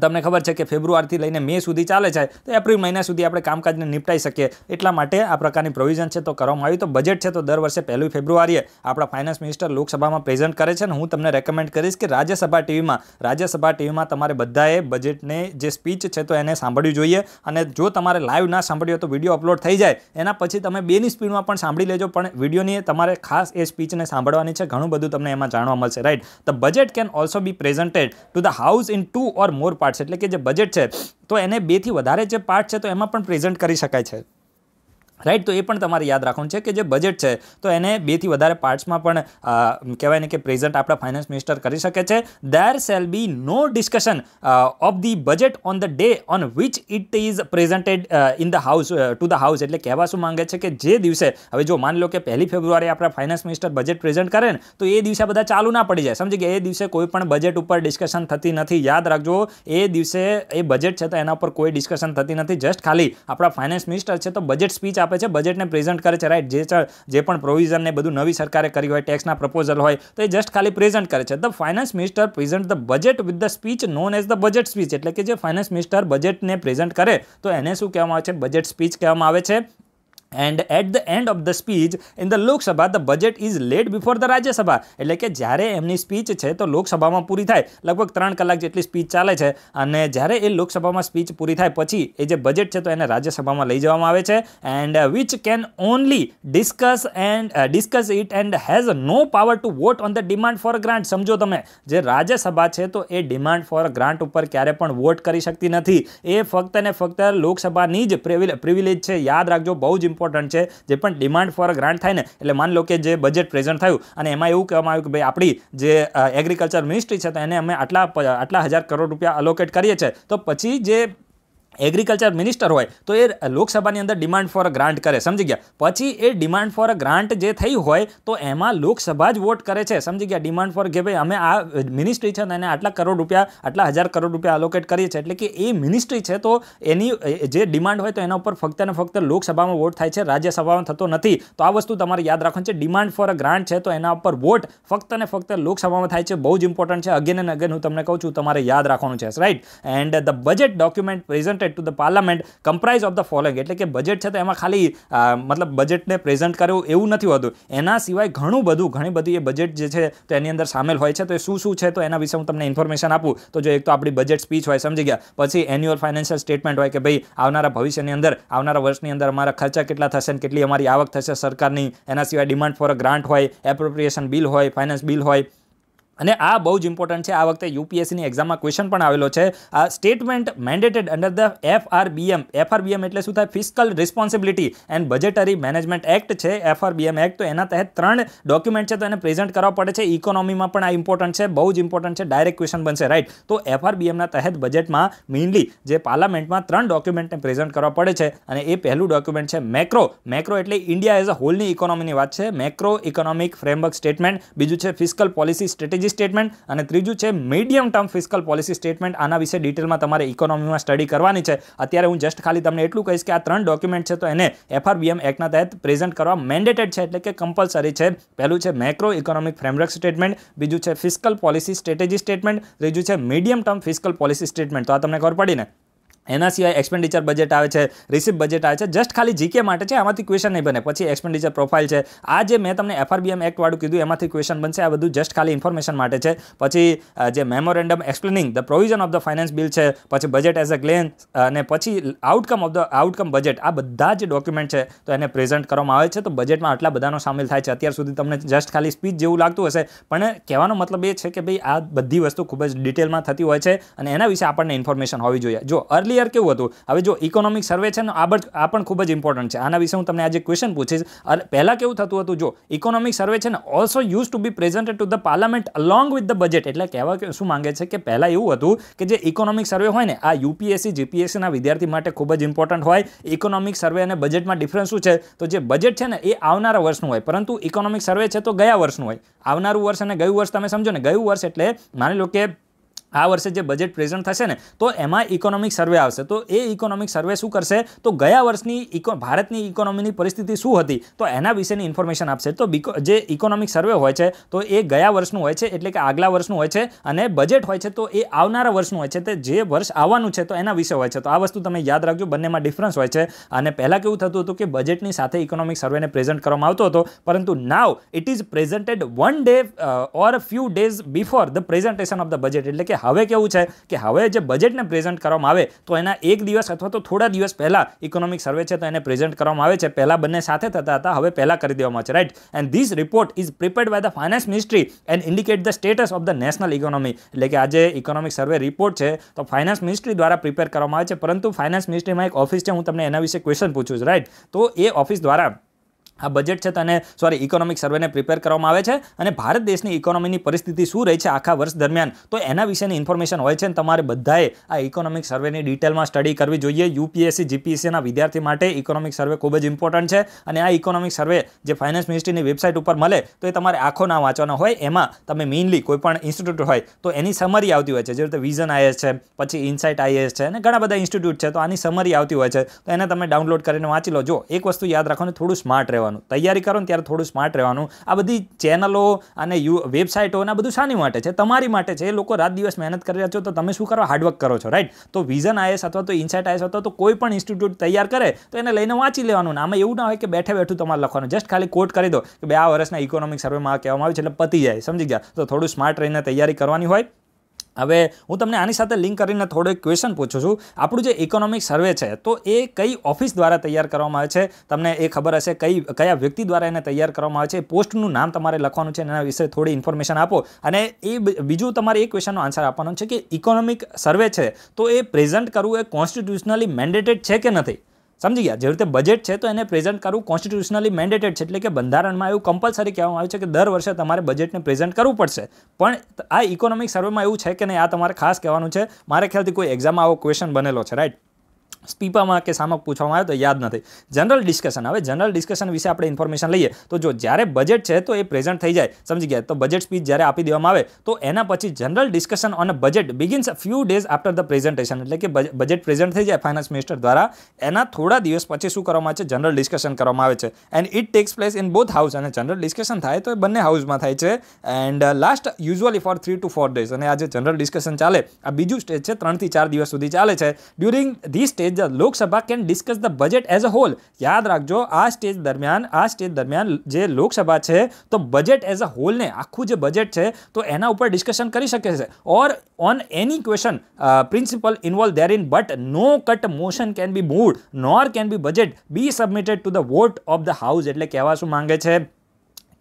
તમને ખબર છે કે ફેબ્રુઆરીથી લઈને મે સુધી ચાલે છે તો એપ્રિલ મહિના સુધી આપણે કામકાજને નિપટાઈ શકીએ એટલા માટે આ પ્રકારની પ્રોવિઝન છે તો કરવામાં આવ્યું તો બજેટ છે તો દર વર્ષે પહેલી ફેબ્રુઆરીએ આપણા ફાઇનાન્સ મિનિસ્ટર લોકસભામાં પ્રેઝન્ટ કરે છે અને હું તમને રેકમેન્ડ કરીશ કે રાજ્યસભા ટીવીમાં રાજ્યસભા ટીવીમાં તમારે બધાએ બજેટને જે સ્પીચ છે તો એને સાંભળવી જોઈએ અને જો તમારે લાઈવ ના સાંભળ્યું તો વિડીયો અપલોડ થઈ જાય એના પછી તમે બેની સ્પીડમાં પણ સાંભળી લેજો પણ વિડીયોની તમારે ખાસ એ સ્પીચને સાંભળવાની છે ઘણું બધું તમને એમાં જાણવા મળશે right the budget can also be presented to the house in two or more parts એટલે કે જે બજેટ છે તો એને બેથી વધારે જે પાર્ટ છે તો એમાં પણ પ્રેઝન્ટ કરી શકાય છે રાઈટ તો એ પણ તમારે યાદ રાખવું છે કે જે બજેટ છે તો એને બેથી વધારે પાર્ટ્સમાં પણ કહેવાય ને કે પ્રેઝન્ટ આપણા ફાઇનાન્સ મિનિસ્ટર કરી શકે છે there shall be no discussion of the budget on the day on which it is presented in the house to the house એટલે કહેવા શું માંગે છે કે જે દિવસે હવે જો માની લો કે પહેલી ફેબ્રુઆરી આપણા ફાઇનાન્સ મિનિસ્ટર બજેટ પ્રેઝન્ટ કરે ને તો એ દિવસે બધા ચાલુ ના પડી જાય સમજી ગયા એ દિવસે કોઈ પણ બજેટ ઉપર ડિસ્કશન થતી નથી યાદ રાખજો એ દિવસે એ બજેટ છે તો એના ઉપર કોઈ ડિસ્કશન થતી નથી જસ્ટ ખાલી આપણા ફાઇનાન્સ મિનિસ્ટર છે તો બજેટ સ્પીચ આપ આપે છે બજેટને પ્રેઝન્ટ કરે છે રાઈટ જે જે પણ પ્રોવિઝનને બધું નવી સરકારે કર્યું હોય ટેક્સના પ્રપોઝલ હોય તો એ જસ્ટ ખાલી પ્રેઝન્ટ કરે છે the finance minister present the budget with the speech known as the budget speech એટલે કે જે ફાઇનાન્સ મિનિસ્ટર બજેટને પ્રેઝન્ટ કરે તો એને શું કહેવામાં આવે છે બજેટ સ્પીચ કહેવામાં આવે છે and at the end of the speech in the Lok Sabha the budget is laid before the Rajya Sabha એટલે કે જ્યારે એમની સ્પીચ છે તો લોકસભામાં પૂરી થાય લગભગ ત્રણ કલાક જેટલી સ્પીચ ચાલે છે અને જ્યારે એ લોકસભામાં સ્પીચ પૂરી થાય પછી એ જે બજેટ છે તો એને રાજ્યસભામાં લઈ જવામાં આવે છે and which can only discuss and discuss it and has no power to vote on the demand for grant સમજો તમે જે રાજ્યસભા છે તો એ ડિમાન્ડ ફોર ગ્રાન્ટ ઉપર ક્યારે પણ વોટ કરી શકતી નથી એ ફક્ત ને ફક્ત લોકસભાની જ પ્રિવિલેજ છે યાદ રાખજો બહુ જ ઇમ્પોર્ટન્ટ છે જે પણ ડિમાન્ડ ફોર ગ્રાન્ટ થાય ને એટલે માન લો કે જે બજેટ પ્રેઝન્ટ થયું અને એમાં એવું કહેવામાં આવ્યું કે ભાઈ આપણી જે એગ્રીકલ્ચર મિનિસ્ટ્રી છે તો એને અમે આટલા આટલા હજાર કરોડ રૂપિયા અલોકેટ કરીએ છીએ તો પછી જે એગ્રીકલ્ચર મિનિસ્ટર હોય તો એ લોકસભાની અંદર ડિમાન્ડ ફોર અ ગ્રાન્ટ કરે સમજી ગયા પછી એ ડિમાન્ડ ફોર અ ગ્રાન્ટ જે થઈ હોય તો એમાં લોકસભા જ વોટ કરે છે સમજી ગયા ડિમાન્ડ ફોર કે ભાઈ અમે આ મિનિસ્ટ્રી છે ને એને આટલા કરોડ રૂપિયા આટલા હજાર કરોડ રૂપિયા એલોકેટ કરીએ છીએ એટલે કે એ મિનિસ્ટ્રી છે તો એની જે ડિમાન્ડ હોય તો એના ઉપર ફક્ત ને ફક્ત લોકસભામાં વોટ થાય છે રાજ્યસભામાં થતો નથી તો આ વસ્તુ તમારે યાદ રાખવાનું છે ડિમાન્ડ ફોર અ ગ્રાન્ટ છે તો એના ઉપર વોટ ફક્ત ને ફક્ત લોકસભામાં થાય છે બહુ જ ઇમ્પોર્ટન્ટ છે અગેન એન્ડ અગેન હું તમને કહું છું તમારે યાદ રાખવાનું છે right and the budget document present presented to the parliament comprise of the following એટલે કે બજેટ છે તો એમાં ખાલી મતલબ બજેટને પ્રેઝન્ટ કર્યું એવું નથી હોતું એના સિવાય ઘણું બધું ઘણી બધી એ બજેટ જે છે તો એની અંદર સામેલ હોય છે તો એ શું શું છે તો એના વિશે હું તમને ઇન્ફોર્મેશન આપું તો જો એક તો આપણી બજેટ સ્પીચ હોય સમજી ગયા પછી એન્યુઅલ ફાઇનાન્શિયલ સ્ટેટમેન્ટ હોય કે ભાઈ આવનારા ભવિષ્યની અંદર આવનારા વર્ષની અંદર અમારા ખર્ચા કેટલા થશે અને કેટલી અમારી આવક થશે સરકારની એના સિવાય ડિમાન્ડ ફોર અ ગ્રાન્ટ હોય એપ્રોપ્રિએશન બિલ હોય ફાઇનાન્સ બિલ હોય અને આ બહુ જ ઇમ્પોર્ટન્ટ છે આ વખતે યુપીએસસીની એક્ઝામમાં ક્વેશ્ચન પણ આવેલો છે આ statement mandated under the FRBM FRBM એટલે શું થાય fiscal responsibility and budgetary management act છે એફઆરબીએમ એક્ટ તો એના તહેત ત્રણ ડોક્યુમેન્ટ છે તો એને પ્રેઝન્ટ કરવા પડે છે ઇકોનોમીમાં પણ આ ઇમ્પોર્ટન્ટ છે બહુ જ ઇમ્પોર્ટન્ટ છે ડાયરેક્ટ ક્વેશ્ચન બનશે રાઈટ તો એફઆરબીએમના તહેત બજેટમાં મેઇનલી જે પાર્લામેન્ટમાં ત્રણ ડોક્યુમેન્ટને પ્રેઝન્ટ કરવા પડે છે અને એ પહેલું ડોક્યુમેન્ટ છે મેક્રો મેક્રો એટલે ઇન્ડિયા એઝ અ હોલની ઇકોનોમીની વાત છે મેક્રો ઇકોનોમિક ફ્રેમવર્ક સ્ટેટમેન્ટ બીજું છે ફિસ્કલ પોલિસી સ્ટ્રેટેજી સ્ટેટમેન્ટ અને ત્રીજું છે medium term fiscal policy statement આના વિશે ડિટેલમાં તમારે ઇકોનોમીમાં સ્ટડી કરવાની છે અત્યારે હું જસ્ટ ખાલી તમને એટલું કહીશ કે આ ત્રણ ડોક્યુમેન્ટ છે તો એને FRBM એક્ટના તહેત પ્રેઝન્ટ કરવા મેન્ડેટેડ છે એટલે કે કમ્પલ્સરી છે પહેલું છે મેક્રો ઇકોનોમિક ફ્રેમવર્ક સ્ટેટમેન્ટ બીજું છે ફિસ્કલ પોલિસી સ્ટ્રેટેજી સ્ટેટમેન્ટ ત્રીજું છે medium term fiscal policy statement તો આ તમે કવર પડીને એના સિવાય એક્સપેન્ડિચર બજેટ આવે છે રિસિપ બજેટ આવે છે જસ્ટ ખાલી જીકે માટે છે આમાંથી ક્વેશ્ચન નહીં બને પછી એક્સપેન્ડિચર પ્રોફાઇલ છે આ જે મેં તમને એફઆરબીએમ એક્ટવાળું કીધું એમાંથી ક્વેશ્ચન બનશે આ બધું જસ્ટ ખાલી ઇન્ફોર્મેશન માટે છે પછી જે memorandum explaining the provision of the finance bill છે પછી બજેટ એઝ અ ગ્લેન અને પછી outcome of the outcome budget આ બધા જ ડોક્યુમેન્ટ છે તો એને પ્રેઝન્ટ કરવામાં આવે છે તો બજેટમાં આટલા બધાનો સામેલ થાય છે અત્યાર સુધી તમને જસ્ટ ખાલી સ્પીચ જેવું લાગતું હશે પણ કહેવાનો મતલબ એ છે કે ભાઈ આ બધી વસ્તુ ખૂબ જ ડિટેલમાં થતી હોય છે અને એના વિશે આપણને ઇન્ફોર્મેશન હોવી જોઈએ જો અર્લી અર્લિયર કેવું હતું હવે જો ઇકોનોમિક સર્વે છે ને આ આ પણ ખૂબ જ ઇમ્પોર્ટન્ટ છે આના વિશે હું તમને આજે ક્વેશ્ચન પૂછીશ પહેલાં કેવું થતું હતું જો ઇકોનોમિક સર્વે છે ને also use to be presented to the parliament along with the budget એટલે કહેવા શું માંગે છે કે પહેલાં એવું હતું કે જે ઇકોનોમિક સર્વે હોય ને આ યુપીએસસી જીપીએસસીના વિદ્યાર્થી માટે ખૂબ જ ઇમ્પોર્ટન્ટ હોય ઇકોનોમિક સર્વે અને બજેટમાં ડિફરન્સ શું છે તો જે બજેટ છે ને એ આવનારા વર્ષનું હોય પરંતુ ઇકોનોમિક સર્વે છે તો ગયા વર્ષનું હોય આવનારું વર્ષ અને ગયું વર્ષ તમે સમજો ને ગયું વર્ષ એટલે માની લો કે આ વર્ષે જે બજેટ પ્રેઝન્ટ થશે ને તો એમાં ઇકોનોમિક સર્વે આવશે તો એ ઇકોનોમિક સર્વે શું કરશે તો ગયા વર્ષની ઇકો ભારતની ઇકોનોમીની પરિસ્થિતિ શું હતી તો એના વિશેની ઇન્ફોર્મેશન આપશે તો જે ઇકોનોમિક સર્વે હોય છે તો એ ગયા વર્ષનું હોય છે એટલે કે આગલા વર્ષનું હોય છે અને બજેટ હોય છે તો એ આવનારા વર્ષનું હોય છે તે જે વર્ષ આવવાનું છે તો એના વિશે હોય છે તો આ વસ્તુ તમે યાદ રાખજો બંનેમાં ડિફરન્સ હોય છે અને પહેલાં કેવું થતું હતું કે બજેટની સાથે ઇકોનોમિક સર્વેને પ્રેઝન્ટ કરવામાં આવતો હતો પરંતુ now it is presented one day or few days before the presentation of the budget એટલે કે હવે કેવું છે કે હવે જે બજેટને પ્રેઝન્ટ કરવામાં આવે તો એના એક દિવસ અથવા તો થોડા દિવસ પહેલાં ઇકોનોમિક સર્વે છે તો એને પ્રેઝન્ટ કરવામાં આવે છે પહેલાં બંને સાથે થતા હતા હવે પહેલાં કરી દેવામાં છે right and this report is prepared by the finance ministry and indicate the status of the national economy એટલે કે આજે ઇકોનોમિક સર્વે રિપોર્ટ છે તો ફાઇનાન્સ મિનિસ્ટ્રી દ્વારા પ્રિપેર કરવામાં આવે છે પરંતુ ફાઇનાન્સ મિનિસ્ટ્રીમાં એક ઓફિસ છે હું તમને એના વિશે ક્વેશ્ચન પૂછું છું રાઈટ તો એ ઓફિસ દ્વારા આ બજેટ છે તેને સોરી ઇકોનોમિક સર્વેને પ્રિપેર કરવામાં આવે છે અને ભારત દેશની ઇકોનોમીની પરિસ્થિતિ શું રહી છે આખા વર્ષ દરમિયાન તો એના વિશેની ઇન્ફોર્મેશન હોય છે અને તમારે બધાએ આ ઇકોનોમિક સર્વેની ડિટેલમાં સ્ટડી કરવી જોઈએ યુપીએસસી જીપીએસસીના વિદ્યાર્થી માટે ઇકોનોમિક સર્વે ખૂબ જ ઇમ્પોર્ટન્ટ છે અને આ ઇકોનોમિક સર્વે જે ફાઇનાન્સ મિનિસ્ટ્રીની વેબસાઇટ ઉપર મળે તો એ તમારે આખો ના વાંચવાનો હોય એમાં તમે મેઇનલી કોઈપણ ઇન્સ્ટિટ્યૂટ હોય તો એની સમરી આવતી હોય છે જે રીતે વિઝન આઈએસ છે પછી ઇન્સાઇટ આઈએસ છે અને ઘણા બધા ઇન્સ્ટિટ્યૂટ છે તો આની સમરી આવતી હોય છે તો એને તમે ડાઉનલોડ કરીને વાંચી લો જો એક વસ્તુ યાદ રાખવાનું થોડું સ્માર્ટ રહેવાનું રહેવાનું તૈયારી કરો ને ત્યારે થોડું સ્માર્ટ રહેવાનું આ બધી ચેનલો અને યુ વેબસાઇટો અને બધું શાની માટે છે તમારી માટે છે એ લોકો રાત દિવસ મહેનત કરી રહ્યા છો તો તમે શું કરો હાર્ડવર્ક કરો છો રાઈટ તો વિઝન આઈએસ અથવા તો ઇન્સાઇટ આઈએસ અથવા તો કોઈ પણ ઇન્સ્ટિટ્યૂટ તૈયાર કરે તો એને લઈને વાંચી લેવાનું આમાં એવું ના હોય કે બેઠે બેઠું તમારે લખવાનું જસ્ટ ખાલી કોટ કરી દો કે બે આ વર્ષના ઇકોનોમિક સર્વેમાં કહેવામાં આવ્યું છે એટલે પતી જાય સમજી ગયા તો થોડું સ્માર્ટ રહીને તૈયારી કરવાની હોય હવે હું તમને આની સાથે લિંક કરીને થોડો ક્વેશ્ચન પૂછું છું આપણું જે ઇકોનોમિક સર્વે છે તો એ કઈ ઓફિસ દ્વારા તૈયાર કરવામાં આવે છે તમને એ ખબર હશે કઈ કયા વ્યક્તિ દ્વારા એને તૈયાર કરવામાં આવે છે પોસ્ટનું નામ તમારે લખવાનું છે એના વિશે થોડી ઇન્ફોર્મેશન આપો અને એ બીજું તમારે એ ક્વેશ્ચનનો આન્સર આપવાનો છે કે ઇકોનોમિક સર્વે છે તો એ પ્રેઝન્ટ કરવું એ કોન્સ્ટિટ્યુશનલી મેન્ડેટેડ છે કે નથી સમજી ગયા જે રીતે બજેટ છે તો એને પ્રેઝન્ટ કરવું કોન્સ્ટિટ્યુશનલી મેન્ડેટેડ છે એટલે કે બંધારણમાં એવું કમ્પલસરી કહેવામાં આવ્યું છે કે દર વર્ષે તમારે બજેટને પ્રેઝન્ટ કરવું પડશે પણ આ ઇકોનોમિક સર્વેમાં એવું છે કે નહીં આ તમારે ખાસ કહેવાનું છે મારે ખ્યાલથી કોઈ એક્ઝામમાં આવો ક્વેશ્ચન બનેલો છે રાઈટ સ્પીપામાં કે સામા પૂછવામાં આવે તો યાદ નથી જનરલ ડિસ્કશન હવે જનરલ ડિસ્કશન વિશે આપણે ઇન્ફોર્મેશન લઈએ તો જો જ્યારે બજેટ છે તો એ પ્રેઝન્ટ થઈ જાય સમજી ગયા તો બજેટ સ્પીચ જ્યારે આપી દેવામાં આવે તો એના પછી general discussion on budget begins few days after the presentation એટલે કે બજેટ પ્રેઝન્ટ થઈ જાય ફાઇનાન્સ મિનિસ્ટર દ્વારા એના થોડા દિવસ પછી શું કરવામાં આવે છે જનરલ ડિસ્કશન કરવામાં આવે છે and it takes place in both house અને જનરલ ડિસ્કશન થાય તો એ બંને હાઉસમાં થાય છે and last usually for three to four days અને આ જે જનરલ ડિસ્કશન ચાલે આ બીજું સ્ટેજ છે ત્રણથી ચાર દિવસ સુધી ચાલે છે during the stage stage Lok Sabha can discuss the budget as a whole याद रखो आ स्टेज दरमियान आ स्टेज दरमियान जो लोकसभा है तो बजेट एज अ होल ने आखू जो बजेट है तो एना डिस्कशन करके और on any question principle involve there in but no cut motion can be moved nor can be budget be submitted to the vote of the house एट कहवा शू मांगे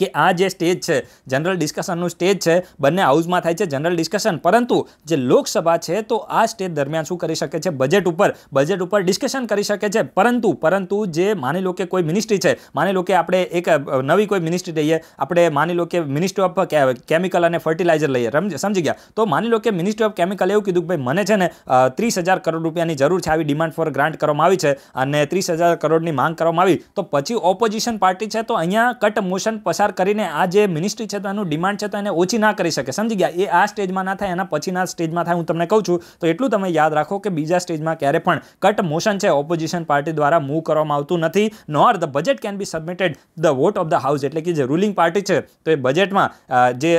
કે આ જે સ્ટેજ છે જનરલ ડિસ્કશનનું સ્ટેજ છે બંને હાઉસમાં થાય છે જનરલ ડિસ્કશન પરંતુ જે લોકસભા છે તો આ સ્ટેજ દરમિયાન શું કરી શકે છે બજેટ ઉપર બજેટ ઉપર ડિસ્કશન કરી શકે છે પરંતુ પરંતુ જે માની લો કે કોઈ મિનિસ્ટ્રી છે માની લો કે આપણે એક નવી કોઈ મિનિસ્ટ્રી લઈએ આપણે માની લો કે મિનિસ્ટ્રી ઓફ કેમિકલ અને ફર્ટિલાઇઝર લઈએ સમજી ગયા તો માની લો કે મિનિસ્ટ્રી ઓફ કેમિકલ એવું કીધું કે ભાઈ મને છે ને ત્રીસ કરોડ રૂપિયાની જરૂર છે આવી ડિમાન્ડ ફોર ગ્રાન્ટ કરવામાં આવી છે અને ત્રીસ કરોડની માંગ કરવામાં આવી તો પછી ઓપોઝિશન પાર્ટી છે તો અહીંયા કટ મોશન પસાર ફેરફાર કરીને આ જે મિનિસ્ટ્રી છે તેનું ડિમાન્ડ છે તો એને ઓછી ના કરી શકે સમજી ગયા એ આ સ્ટેજમાં ના થાય એના પછીના સ્ટેજમાં થાય હું તમને કહું છું તો એટલું તમે યાદ રાખો કે બીજા સ્ટેજમાં ક્યારે પણ કટ મોશન છે ઓપોઝિશન પાર્ટી દ્વારા મૂવ કરવામાં આવતું નથી nor the budget can be submitted the vote of the house એટલે કે જે રૂલિંગ પાર્ટી છે તો એ બજેટમાં જે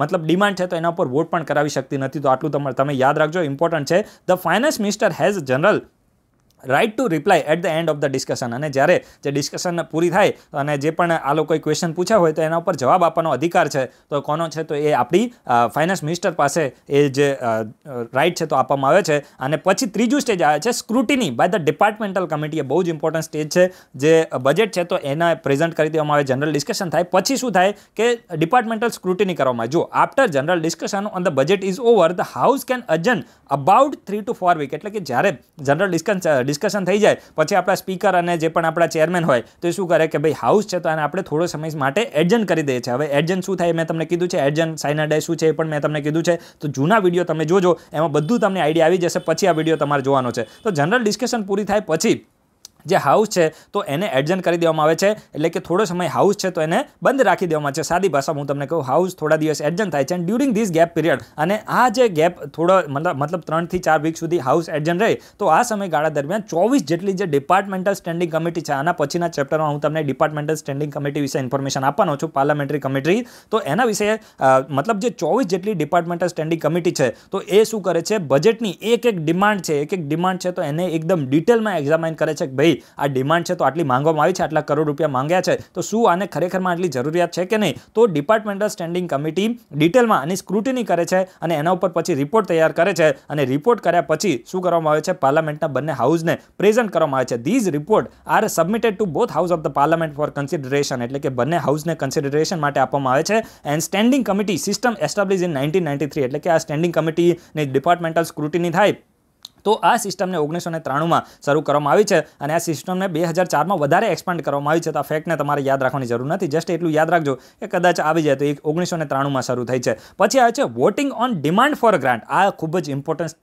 મતલબ ડિમાન્ડ છે તો એના ઉપર વોટ પણ કરાવી શકતી નથી તો આટલું તમે યાદ રાખજો ઇમ્પોર્ટન્ટ છે the finance minister has general right to reply at the end of the discussion અને જ્યારે જે ડિસ્કશન પૂરી થાય અને જે પણ આ લોકોએ ક્વેશ્ચન પૂછ્યા હોય તો એના ઉપર જવાબ આપવાનો અધિકાર છે તો કોનો છે તો એ આપણી ફાઇનાન્સ મિનિસ્ટર પાસે એ જે રાઇટ છે તો આપવામાં આવે છે અને પછી ત્રીજું સ્ટેજ આવે છે scrutiny by the departmental committee એ બહુ જ ઇમ્પોર્ટન્ટ સ્ટેજ છે જે બજેટ છે તો એના પ્રેઝન્ટ કરી દેવામાં આવે જનરલ ડિસ્કશન થાય પછી શું થાય કે ડિપાર્ટમેન્ટલ સ્ક્રુટિની કરવામાં આવે જો after general discussion on the budget is over the house can adjourn about three to four week એટલે કે જ્યારે જનરલ ડિસ્કશન ડિસ્કશન થઈ જાય પછી આપણા સ્પીકર અને જે પણ આપણા ચેરમેન હોય તો એ શું કરે કે ભાઈ હાઉસ છે તો એને આપણે થોડો સમય માટે એડજન્ટ કરી દઈએ છીએ હવે એડજન્ટ શું થાય મેં તમને કીધું છે એડજન્ટ સાઇનાડાઈ શું છે એ પણ મેં તમને કીધું છે તો જૂના વિડીયો તમે જોજો એમાં બધું તમને આઈડિયા આવી જશે પછી આ વિડીયો તમારે જોવાનો છે તો જનરલ ડિસ્કશન પૂરી થાય પછી જે હાઉસ છે તો એને એડજન્ટ કરી દેવામાં આવે છે એટલે કે થોડો સમય હાઉસ છે તો એને બંધ રાખી દેવામાં છે સાદી ભાષામાં હું તમને કહું હાઉસ થોડા દિવસ એડજન્ટ થાય છે અને ડ્યુરિંગ ધીસ ગેપ પીરિયડ અને આ જે ગેપ થોડો મતલબ મતલબ ત્રણથી ચાર વીક સુધી હાઉસ એડજન્ટ રહે તો આ સમયગાળા દરમિયાન ચોવીસ જેટલી જે ડિપાર્ટમેન્ટલ સ્ટેન્ડિંગ કમિટી છે આના પછીના ચેપ્ટરમાં હું તમને ડિપાર્ટમેન્ટલ સ્ટેન્ડિંગ કમિટી વિશે ઇન્ફોર્મેશન આપવાનો છું પાર્લામેન્ટરી કમિટી તો એના વિશે મતલબ જે ચોવીસ જેટલી ડિપાર્ટમેન્ટલ સ્ટેન્ડિંગ કમિટી છે તો એ શું કરે છે બજેટની એક એક ડિમાન્ડ છે એક એક ડિમાન્ડ છે તો એને એકદમ ડિટેલમાં એક્ઝામાઇન કરે છે ભાઈ કરી આ ડિમાન્ડ છે તો આટલી માંગવામાં આવી છે આટલા કરોડ રૂપિયા માંગ્યા છે તો શું આને ખરેખરમાં આટલી જરૂરિયાત છે કે નહીં તો ડિપાર્ટમેન્ટલ સ્ટેન્ડિંગ કમિટી ડિટેલમાં આની સ્ક્રુટિની કરે છે અને એના ઉપર પછી રિપોર્ટ તૈયાર કરે છે અને રિપોર્ટ કર્યા પછી શું કરવામાં આવે છે પાર્લામેન્ટના બંને હાઉસને પ્રેઝન્ટ કરવામાં આવે છે these report are submitted to both house of the parliament for consideration એટલે કે બંને હાઉસને કન્સિડરેશન માટે આપવામાં આવે છે and standing committee system establish in nineteen ninety three એટલે કે આ સ્ટેન્ડિંગ કમિટીની ડિપાર્ટમેન્ટલ સ્ક્રુટિની થાય તો આ સિસ્ટમને ઓગણીસો ને ત્રાણુંમાં શરૂ કરવામાં આવી છે અને આ સિસ્ટમને બે હજાર ચારમાં વધારે એક્સપાન્ડ કરવામાં આવી છે તો આ ફેક્ટને તમારે યાદ રાખવાની જરૂર નથી જસ્ટ એટલું યાદ રાખજો કે કદાચ આવી જાય તો એ ઓગણીસો ને ત્રાણુંમાં શરૂ થઈ છે પછી આવે છે voting on demand for grant આ ખૂબ જ ઇમ્પોર્ટન્ટ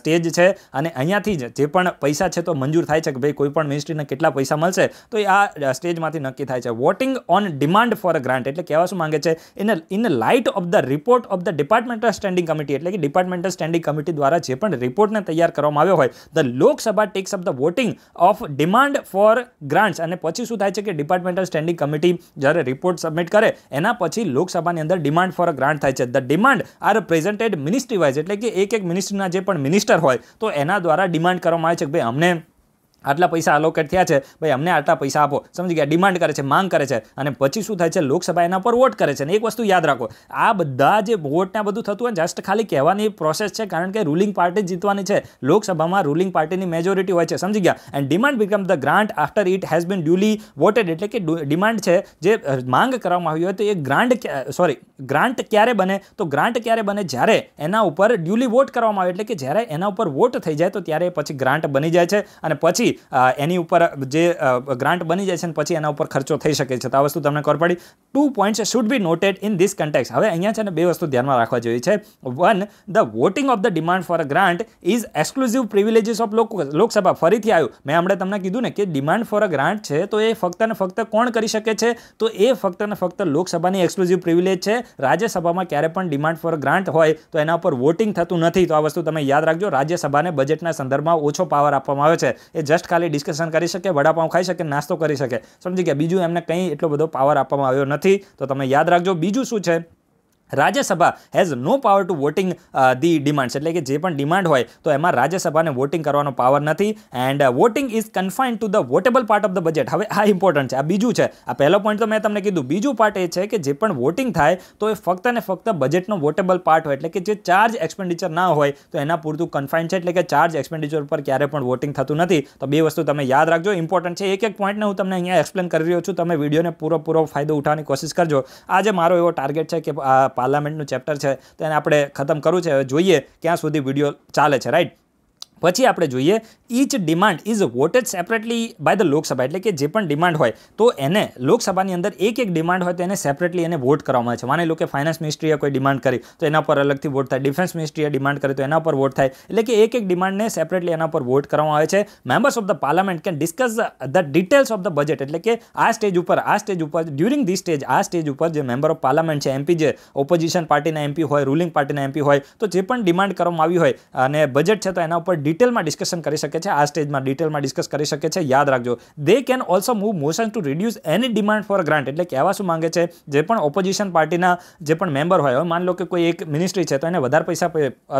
સ્ટેજ છે અને અહીંયાથી જ જે પણ પૈસા છે તો મંજૂર થાય છે કે ભાઈ કોઈ પણ મિનિસ્ટ્રીને કેટલા પૈસા મળશે તો એ આ સ્ટેજમાંથી નક્કી થાય છે voting on demand for grant એટલે કહેવા શું માગે છે in in light of the report of the departmental standing committee એટલે કે ડિપાર્ટમેન્ટલ સ્ટેન્ડિંગ કમિટી દ્વારા જે પણ રિપોર્ટને તૈયાર કરવામાં આવ્યો હોય the Lok Sabha takes up the voting of demand for grants અને પછી શું થાય છે કે ડિપાર્ટમેન્ટલ સ્ટેન્ડિંગ કમિટી જ્યારે રિપોર્ટ સબમિટ કરે એના પછી લોકસભાની અંદર ડિમાન્ડ ફોર ગ્રાન્ટ થાય છે the demand are presented ministry wise એટલે કે એક એક મિનિસ્ટ્રીના જે પણ મિનિસ્ટર હોય તો એના દ્વારા ડિમાન્ડ કરવામાં આવે છે કે ભાઈ અમને આટલા પૈસા અલોકેટ થયા છે ભાઈ અમને આટલા પૈસા આપો સમજી ગયા ડિમાન્ડ કરે છે માંગ કરે છે અને પછી શું થાય છે લોકસભા એના પર વોટ કરે છે અને એક વસ્તુ યાદ રાખો આ બધા જે વોટના બધું થતું હોય જસ્ટ ખાલી કહેવાની પ્રોસેસ છે કારણ કે રૂલિંગ પાર્ટી જીતવાની છે લોકસભામાં રૂલિંગ પાર્ટીની મેજોરિટી હોય છે સમજી ગયા and demand become the grant after it has been duly voted એટલે કે ડિમાન્ડ છે જે માંગ કરવામાં આવી હોય તો એ ગ્રાન્ટ સોરી ગ્રાન્ટ ક્યારે બને તો ગ્રાન્ટ ક્યારે બને જ્યારે એના ઉપર ડ્યુલી વોટ કરવામાં આવે એટલે કે જ્યારે એના ઉપર વોટ થઈ જાય તો ત્યારે પછી ગ્રાન્ટ બની જાય છે અને પછી પછી એની ઉપર જે ગ્રાન્ટ બની જાય છે ને પછી એના ઉપર ખર્ચો થઈ શકે છે તો આ વસ્તુ તમને ખબર પડી two points should be noted in this context હવે અહીંયા છે ને બે વસ્તુ ધ્યાનમાં રાખવા જોઈએ છે one the voting of the demand for a grant is exclusive privileges of Lok Sabha ફરીથી આવ્યું મેં હમણાં તમને કીધું ને કે ડિમાન્ડ ફોર અ ગ્રાન્ટ છે તો એ ફક્ત ને ફક્ત કોણ કરી શકે છે તો એ ફક્ત ને ફક્ત લોકસભાની એક્સક્લુઝિવ પ્રિવિલેજ છે રાજ્યસભામાં ક્યારે પણ ડિમાન્ડ ફોર ગ્રાન્ટ હોય તો એના ઉપર વોટિંગ થતું નથી તો આ વસ્તુ તમે યાદ રાખજો રાજ્યસભાને બજેટના સંદર્ભમાં ઓછો પાવર આપવામાં આવે છે એ જસ્ટ જસ્ટ ખાલી ડિસ્કશન કરી શકે વડાપાઉં ખાઈ શકે નાસ્તો કરી શકે સમજી ગયા બીજું એમને કંઈ એટલો બધો પાવર આપવામાં આવ્યો નથી તો તમે યાદ રાખજો બીજું શું છે Rajya Sabha has no power to voting the demands એટલે કે જે પણ ડિમાન્ડ હોય તો એમાં રાજ્યસભાને વોટિંગ કરવાનો પાવર નથી and voting is confined to the votable part of the budget હવે આ ઇમ્પોર્ટન્ટ છે આ બીજું છે આ પહેલો પોઈન્ટ તો મેં તમને કીધું બીજું પાર્ટ એ છે કે જે પણ વોટિંગ થાય તો એ ફક્ત ને ફક્ત બજેટનો વોટેબલ પાર્ટ હોય એટલે કે જે ચાર્જ એક્સપેન્ડિચર ના હોય તો એના પૂરતું કન્ફાઇન્ડ છે એટલે કે ચાર્જ એક્સપેન્ડિચર પર ક્યારે પણ વોટિંગ થતું નથી તો બે વસ્તુ તમે યાદ રાખજો ઇમ્પોર્ટન્ટ છે એક એક પોઈન્ટને હું તમને અહીંયા એક્સપ્લેન કરી રહ્યો છું તમે વિડીયોને પૂરો પૂરો ફાયદો ઉઠાવવાની કોશિશ કરજો આજે મારો એવો ટાર્ગેટ છે કે પાર્લામેન્ટનું ચેપ્ટર છે તો એને આપણે ખતમ કરવું છે હવે જોઈએ ક્યાં સુધી વિડીયો ચાલે છે રાઈટ પછી આપણે જોઈએ each demand is voted separately by the Lok Sabha એટલે કે જે પણ ડિમાન્ડ હોય તો એને લોકસભાની અંદર એક એક ડિમાન્ડ હોય તો એને સેપરેટલી એને વોટ કરવામાં આવે છે માની લો કે ફાઇનાન્સ મિનિસ્ટ્રીએ કોઈ ડિમાન્ડ કરી તો એના પર અલગથી વોટ થાય ડિફેન્સ મિનિસ્ટ્રીએ ડિમાન્ડ કરી તો એના પર વોટ થાય એટલે કે એક એક ડિમાન્ડને સેપરેટલી એના પર વોટ કરવામાં આવે છે members of the parliament can discuss the details of the budget એટલે કે આ સ્ટેજ ઉપર આ સ્ટેજ ઉપર ડ્યુરિંગ ધી સ્ટેજ આ સ્ટેજ ઉપર જે મેમ્બર ઓફ પાર્લામેન્ટ છે એમપી જે ઓપોઝિશન પાર્ટીના એમપી હોય રૂલિંગ પાર્ટીના એમપી હોય તો જે પણ ડિમાન્ડ કરવામાં આવી હોય અને બજેટ છે તો એના ઉપર ડિટેલમાં ડિસ્કશન કરી શકે છે આ સ્ટેજમાં ડિટેલમાં ડિસ્કસ કરી શકે છે યાદ રાખજો they can also move motion to reduce any demand for grant એટલે કહેવા શું માંગે છે જે પણ ઓપોઝિશન પાર્ટીના જે પણ મેમ્બર હોય હવે માન લો કે કોઈ એક મિનિસ્ટ્રી છે તો એને વધારે પૈસા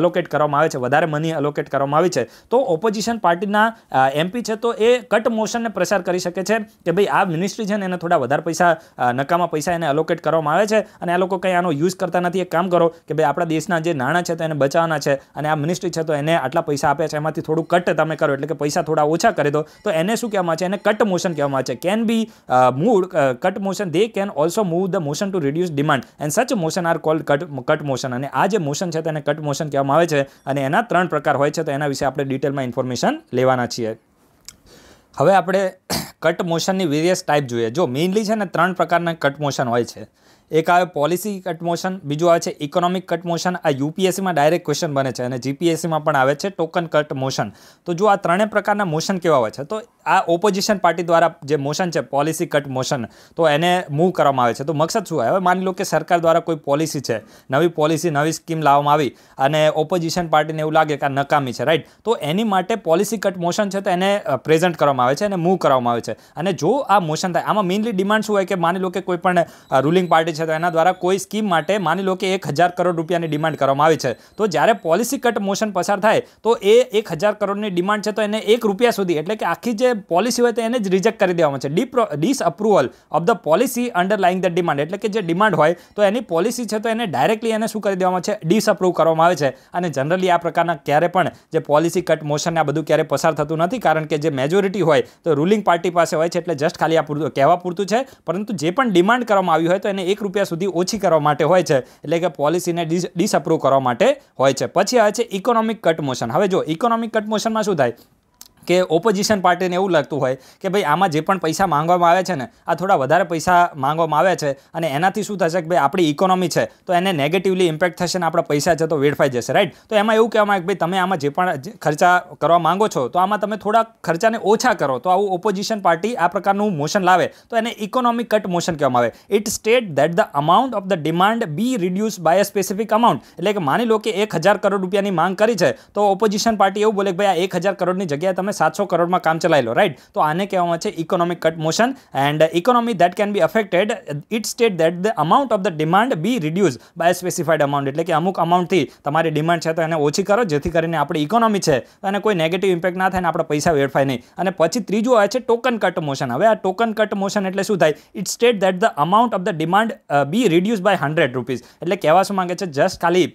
અલોકેટ કરવામાં આવે છે વધારે મની અલોકેટ કરવામાં આવી છે તો ઓપોઝિશન પાર્ટીના એમપી છે તો એ કટ મોશનને પ્રસાર કરી શકે છે કે ભાઈ આ મિનિસ્ટ્રી છે ને એને થોડા વધારે પૈસા નકામા પૈસા એને અલોકેટ કરવામાં આવે છે અને આ લોકો કંઈ આનો યુઝ કરતા નથી એક કામ કરો કે ભાઈ આપણા દેશના જે નાણાં છે તો એને બચાવવાના છે અને આ મિનિસ્ટ્રી છે તો એને આટલા પૈસા આપે છે એમાંથી થોડું કટ તમે કરો એટલે કે પૈસા થોડા ઓછા કરી દો તો એને શું કહેવામાં છે એને કટ મોશન કહેવામાં છે can be moved cut motion they can also move the motion to reduce demand and such motion are called cut cut motion અને આ જે મોશન છે તેને કટ મોશન કહેવામાં આવે છે અને એના ત્રણ પ્રકાર હોય છે તો એના વિશે આપણે ડિટેલમાં ઇન્ફોર્મેશન લેવાના છીએ હવે આપણે કટ મોશનની વેરિયસ ટાઈપ જોઈએ જો મેઇનલી છે ને ત્રણ પ્રકારના કટ મોશન હોય છે એક આવે પોલિસી કટ મોશન બીજું આવે છે ઇકોનોમિક કટ મોશન આ યુપીએસસીમાં ડાયરેક્ટ ક્વેશ્ચન બને છે અને જીપીએસસીમાં પણ આવે છે ટોકન કટ મોશન તો જો આ ત્રણેય પ્રકારના મોશન કેવા હોય છે તો આ ઓપોઝિશન પાર્ટી દ્વારા જે મોશન છે પોલિસી કટ મોશન તો એને મૂવ કરવામાં આવે છે તો મકસદ શું હોય હવે માની લો કે સરકાર દ્વારા કોઈ પોલિસી છે નવી પોલિસી નવી સ્કીમ લાવવામાં આવી અને ઓપોઝિશન પાર્ટીને એવું લાગે કે આ નકામી છે રાઈટ તો એની માટે પોલિસી કટ મોશન છે તો એને પ્રેઝન્ટ કરવામાં આવે છે અને મૂવ કરવામાં આવે છે અને જો આ મોશન થાય આમાં મેઇનલી ડિમાન્ડ શું હોય કે માની લો કે કોઈ પણ રૂલિંગ પાર્ટી કરી છે તો એના દ્વારા કોઈ સ્કીમ માટે માની લો કે એક કરોડ રૂપિયાની ડિમાન્ડ કરવામાં આવી છે તો જ્યારે પોલિસી કટ મોશન પસાર થાય તો એ એક કરોડની ડિમાન્ડ છે તો એને એક રૂપિયા સુધી એટલે કે આખી જે પોલિસી હોય તો એને જ રિજેક્ટ કરી દેવામાં છે ડીપ્રો disapproval of the policy underlying the demand એટલે કે જે ડિમાન્ડ હોય તો એની પોલિસી છે તો એને ડાયરેક્ટલી એને શું કરી દેવામાં છે ડિસઅપ્રુવ કરવામાં આવે છે અને જનરલી આ પ્રકારના ક્યારે પણ જે પોલિસી કટ મોશન આ બધું ક્યારે પસાર થતું નથી કારણ કે જે મેજોરિટી હોય તો રૂલિંગ પાર્ટી પાસે હોય છે એટલે જસ્ટ ખાલી આ પૂરતું કહેવા પૂરતું છે પરંતુ જે પણ ડિમાન્ડ કરવામાં આવી હોય તો એને એક રૂપિયા સુધી ઓછી કરવા માટે હોય છે એટલે કે પોલિસીને ડિસઅપ્રૂવ કરવા માટે હોય છે પછી આવે છે ઇકોનોમિક કટ મોશન હવે જો ઇકોનોમિક કટ મોશનમાં શું થાય કે ઓપોઝિશન પાર્ટીને એવું લાગતું હોય કે ભાઈ આમાં જે પણ પૈસા માંગવામાં આવે છે ને આ થોડા વધારે પૈસા માંગવામાં આવે છે અને એનાથી શું થશે કે ભાઈ આપણી ઇકોનોમી છે તો એને નેગેટિવલી ઇમ્પેક્ટ થશે ને આપણા પૈસા છે તો વેડફાઈ જશે રાઈટ તો એમાં એવું કહેવામાં કે ભાઈ તમે આમાં જે પણ ખર્ચા કરવા માંગો છો તો આમાં તમે થોડા ખર્ચાને ઓછા કરો તો આવું ઓપોઝિશન પાર્ટી આ પ્રકારનું મોશન લાવે તો એને ઇકોનોમિક કટ મોશન કહેવામાં આવે it state that the amount of the demand be reduce by a specific amount એટલે કે માની લો કે એક કરોડ રૂપિયાની માંગ કરી છે તો ઓપોઝિશન પાર્ટી એવું બોલે કે ભાઈ આ એક કરોડની જગ્યાએ તમે તમે સાતસો કરોડમાં કામ ચલાવી લો રાઈટ તો આને કહેવામાં છે economic cut motion and economy that can be affected it state that the amount of the demand be reduce by specified amount એટલે કે અમુક અમાઉન્ટથી તમારી ડિમાન્ડ છે તો એને ઓછી કરો જેથી કરીને આપણી ઇકોનોમી છે અને કોઈ નેગેટિવ ઇમ્પેક્ટ ના થાય અને આપણે પૈસા વેડફાય નહીં અને પછી ત્રીજું આવે છે ટોકન કટ મોશન હવે આ ટોકન કટ મોશન એટલે શું થાય it state that the amount of the demand be reduce by hundred rupees એટલે કહેવા શું માંગે છે જસ્ટ ખાલી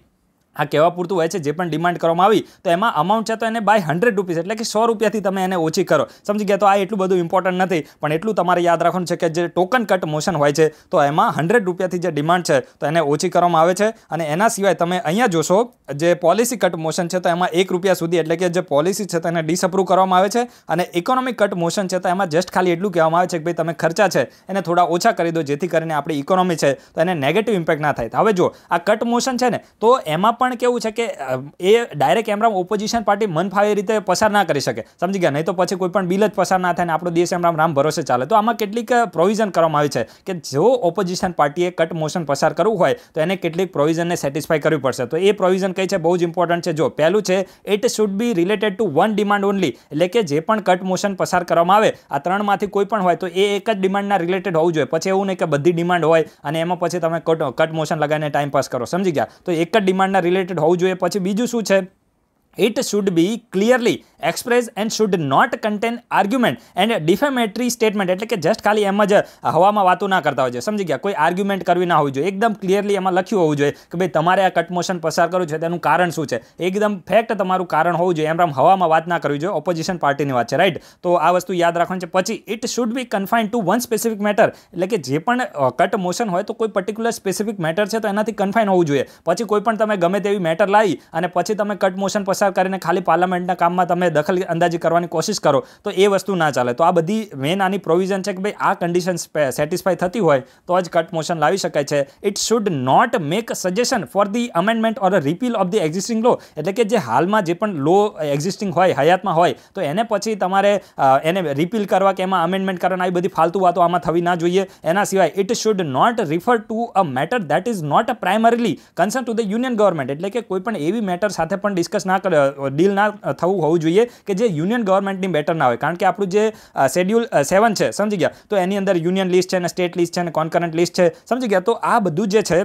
આ કહેવા પૂરતું હોય છે જે પણ ડિમાન્ડ કરવામાં આવી તો એમાં અમાઉન્ટ છે તો એને બાય હંડ્રેડ રૂપીસ એટલે કે સો રૂપિયાથી તમે એને ઓછી કરો સમજી ગયા તો આ એટલું બધું ઇમ્પોર્ટન્ટ નથી પણ એટલું તમારે યાદ રાખવાનું છે કે જે ટોકન કટ મોશન હોય છે તો એમાં હંડ્રેડ રૂપિયાથી જે ડિમાન્ડ છે તો એને ઓછી કરવામાં આવે છે અને એના સિવાય તમે અહીંયા જોશો જે પોલિસી કટ મોશન છે તો એમાં એક રૂપિયા સુધી એટલે કે જે પોલિસી છે તેને ડિસઅપ્રૂવ કરવામાં આવે છે અને ઇકોનોમિક કટ મોશન છે તો એમાં જસ્ટ ખાલી એટલું કહેવામાં આવે છે કે ભાઈ તમે ખર્ચા છે એને થોડા ઓછા કરી દો જેથી કરીને આપણી ઇકોનોમી છે તો એને નેગેટિવ ઇમ્પેક્ટ ના થાય હવે જો આ કટ મોશન છે ને તો એમાં પણ પણ કેવું છે કે એ ડાયરેક્ટ એમરામ ઓપોઝિશન પાર્ટી મન ફાવે રીતે પસાર ના કરી શકે સમજી ગયા નહીં તો પછી કોઈ પણ બિલ જ પસાર ના થાય ને આપણો દેશ એમરામ રામ ભરોસે ચાલે તો આમાં કેટલીક પ્રોવિઝન કરવામાં આવી છે કે જો ઓપોઝિશન પાર્ટીએ કટ મોશન પસાર કરવું હોય તો એને કેટલીક પ્રોવિઝનને સેટિસ્ફાય કરવી પડશે તો એ પ્રોવિઝન કઈ છે બહુ જ ઇમ્પોર્ટન્ટ છે જો પહેલું છે it should be related to one demand only એટલે કે જે પણ કટ મોશન પસાર કરવામાં આવે આ ત્રણમાંથી કોઈ પણ હોય તો એ એક જ ડિમાન્ડના રિલેટેડ હોવું જોઈએ પછી એવું નહીં કે બધી ડિમાન્ડ હોય અને એમાં પછી તમે કટ મોશન લગાવીને ટાઈમ પાસ કરો સમજી ગયા તો એક જ ડિમાન્ડના રિલેટેડ રિલેટેડ હોવું જોઈએ પછી બીજું શું છે it should be clearly expressed and should not contain argument and defamatory statement એટલે કે જસ્ટ ખાલી એમ જ હવામાં વાતો ના કરતા હોય છે સમજી ગયા કોઈ આર્ગ્યુમેન્ટ કરવી ના હોવી જોઈએ એકદમ ક્લિયરલી એમાં લખ્યું હોવું જોઈએ કે ભાઈ તમારે આ કટ મોશન પસાર કરવું છે તેનું કારણ શું છે એકદમ ફેક્ટ તમારું કારણ હોવું જોઈએ એમ આમ હવામાં વાત ના કરવી જોઈએ ઓપોઝિશન પાર્ટીની વાત છે રાઈટ તો આ વસ્તુ યાદ રાખવાની છે પછી it should be confined to one specific matter એટલે કે જે પણ કટ મોશન હોય તો કોઈ પર્ટિક્યુલર સ્પેસિફિક મેટર છે તો એનાથી કન્ફાઇન હોવું જોઈએ પછી કોઈ પણ તમે ગમે તેવી મેટર લાવી અને પછી તમે કટ મોશન પસાર છૂટછાટ કરીને ખાલી પાર્લામેન્ટના કામમાં તમે દખલ અંદાજી કરવાની કોશિશ કરો તો એ વસ્તુ ના ચાલે તો આ બધી મેન આની પ્રોવિઝન છે કે ભાઈ આ કન્ડિશન સેટિસ્ફાય થતી હોય તો જ કટ મોશન લાવી શકાય છે it should not make suggestion for the amendment or repeal of the existing law એટલે કે જે હાલમાં જે પણ લો એક્ઝિસ્ટિંગ હોય હયાતમાં હોય તો એને પછી તમારે એને રિપીલ કરવા કે એમાં અમેન્ડમેન્ટ કરવાના આવી બધી ફાલતુ વાતો આમાં થવી ના જોઈએ એના સિવાય it should not refer to a matter that is not primarily concern to the union government એટલે કે કોઈ પણ એવી મેટર સાથે પણ ડિસ્કસ ના કરે ડીલ ના થવું હોવું જોઈએ કે જે યુનિયન ગવર્મેન્ટની બેટર ના હોય કારણ કે આપણું જે શેડ્યુલ સેવન છે સમજી ગયા તો એની અંદર યુનિયન લિસ્ટ છે અને સ્ટેટ લિસ્ટ છે અને કોન્કરન્ટ લિસ્ટ છે સમજી ગયા તો આ બધું જે છે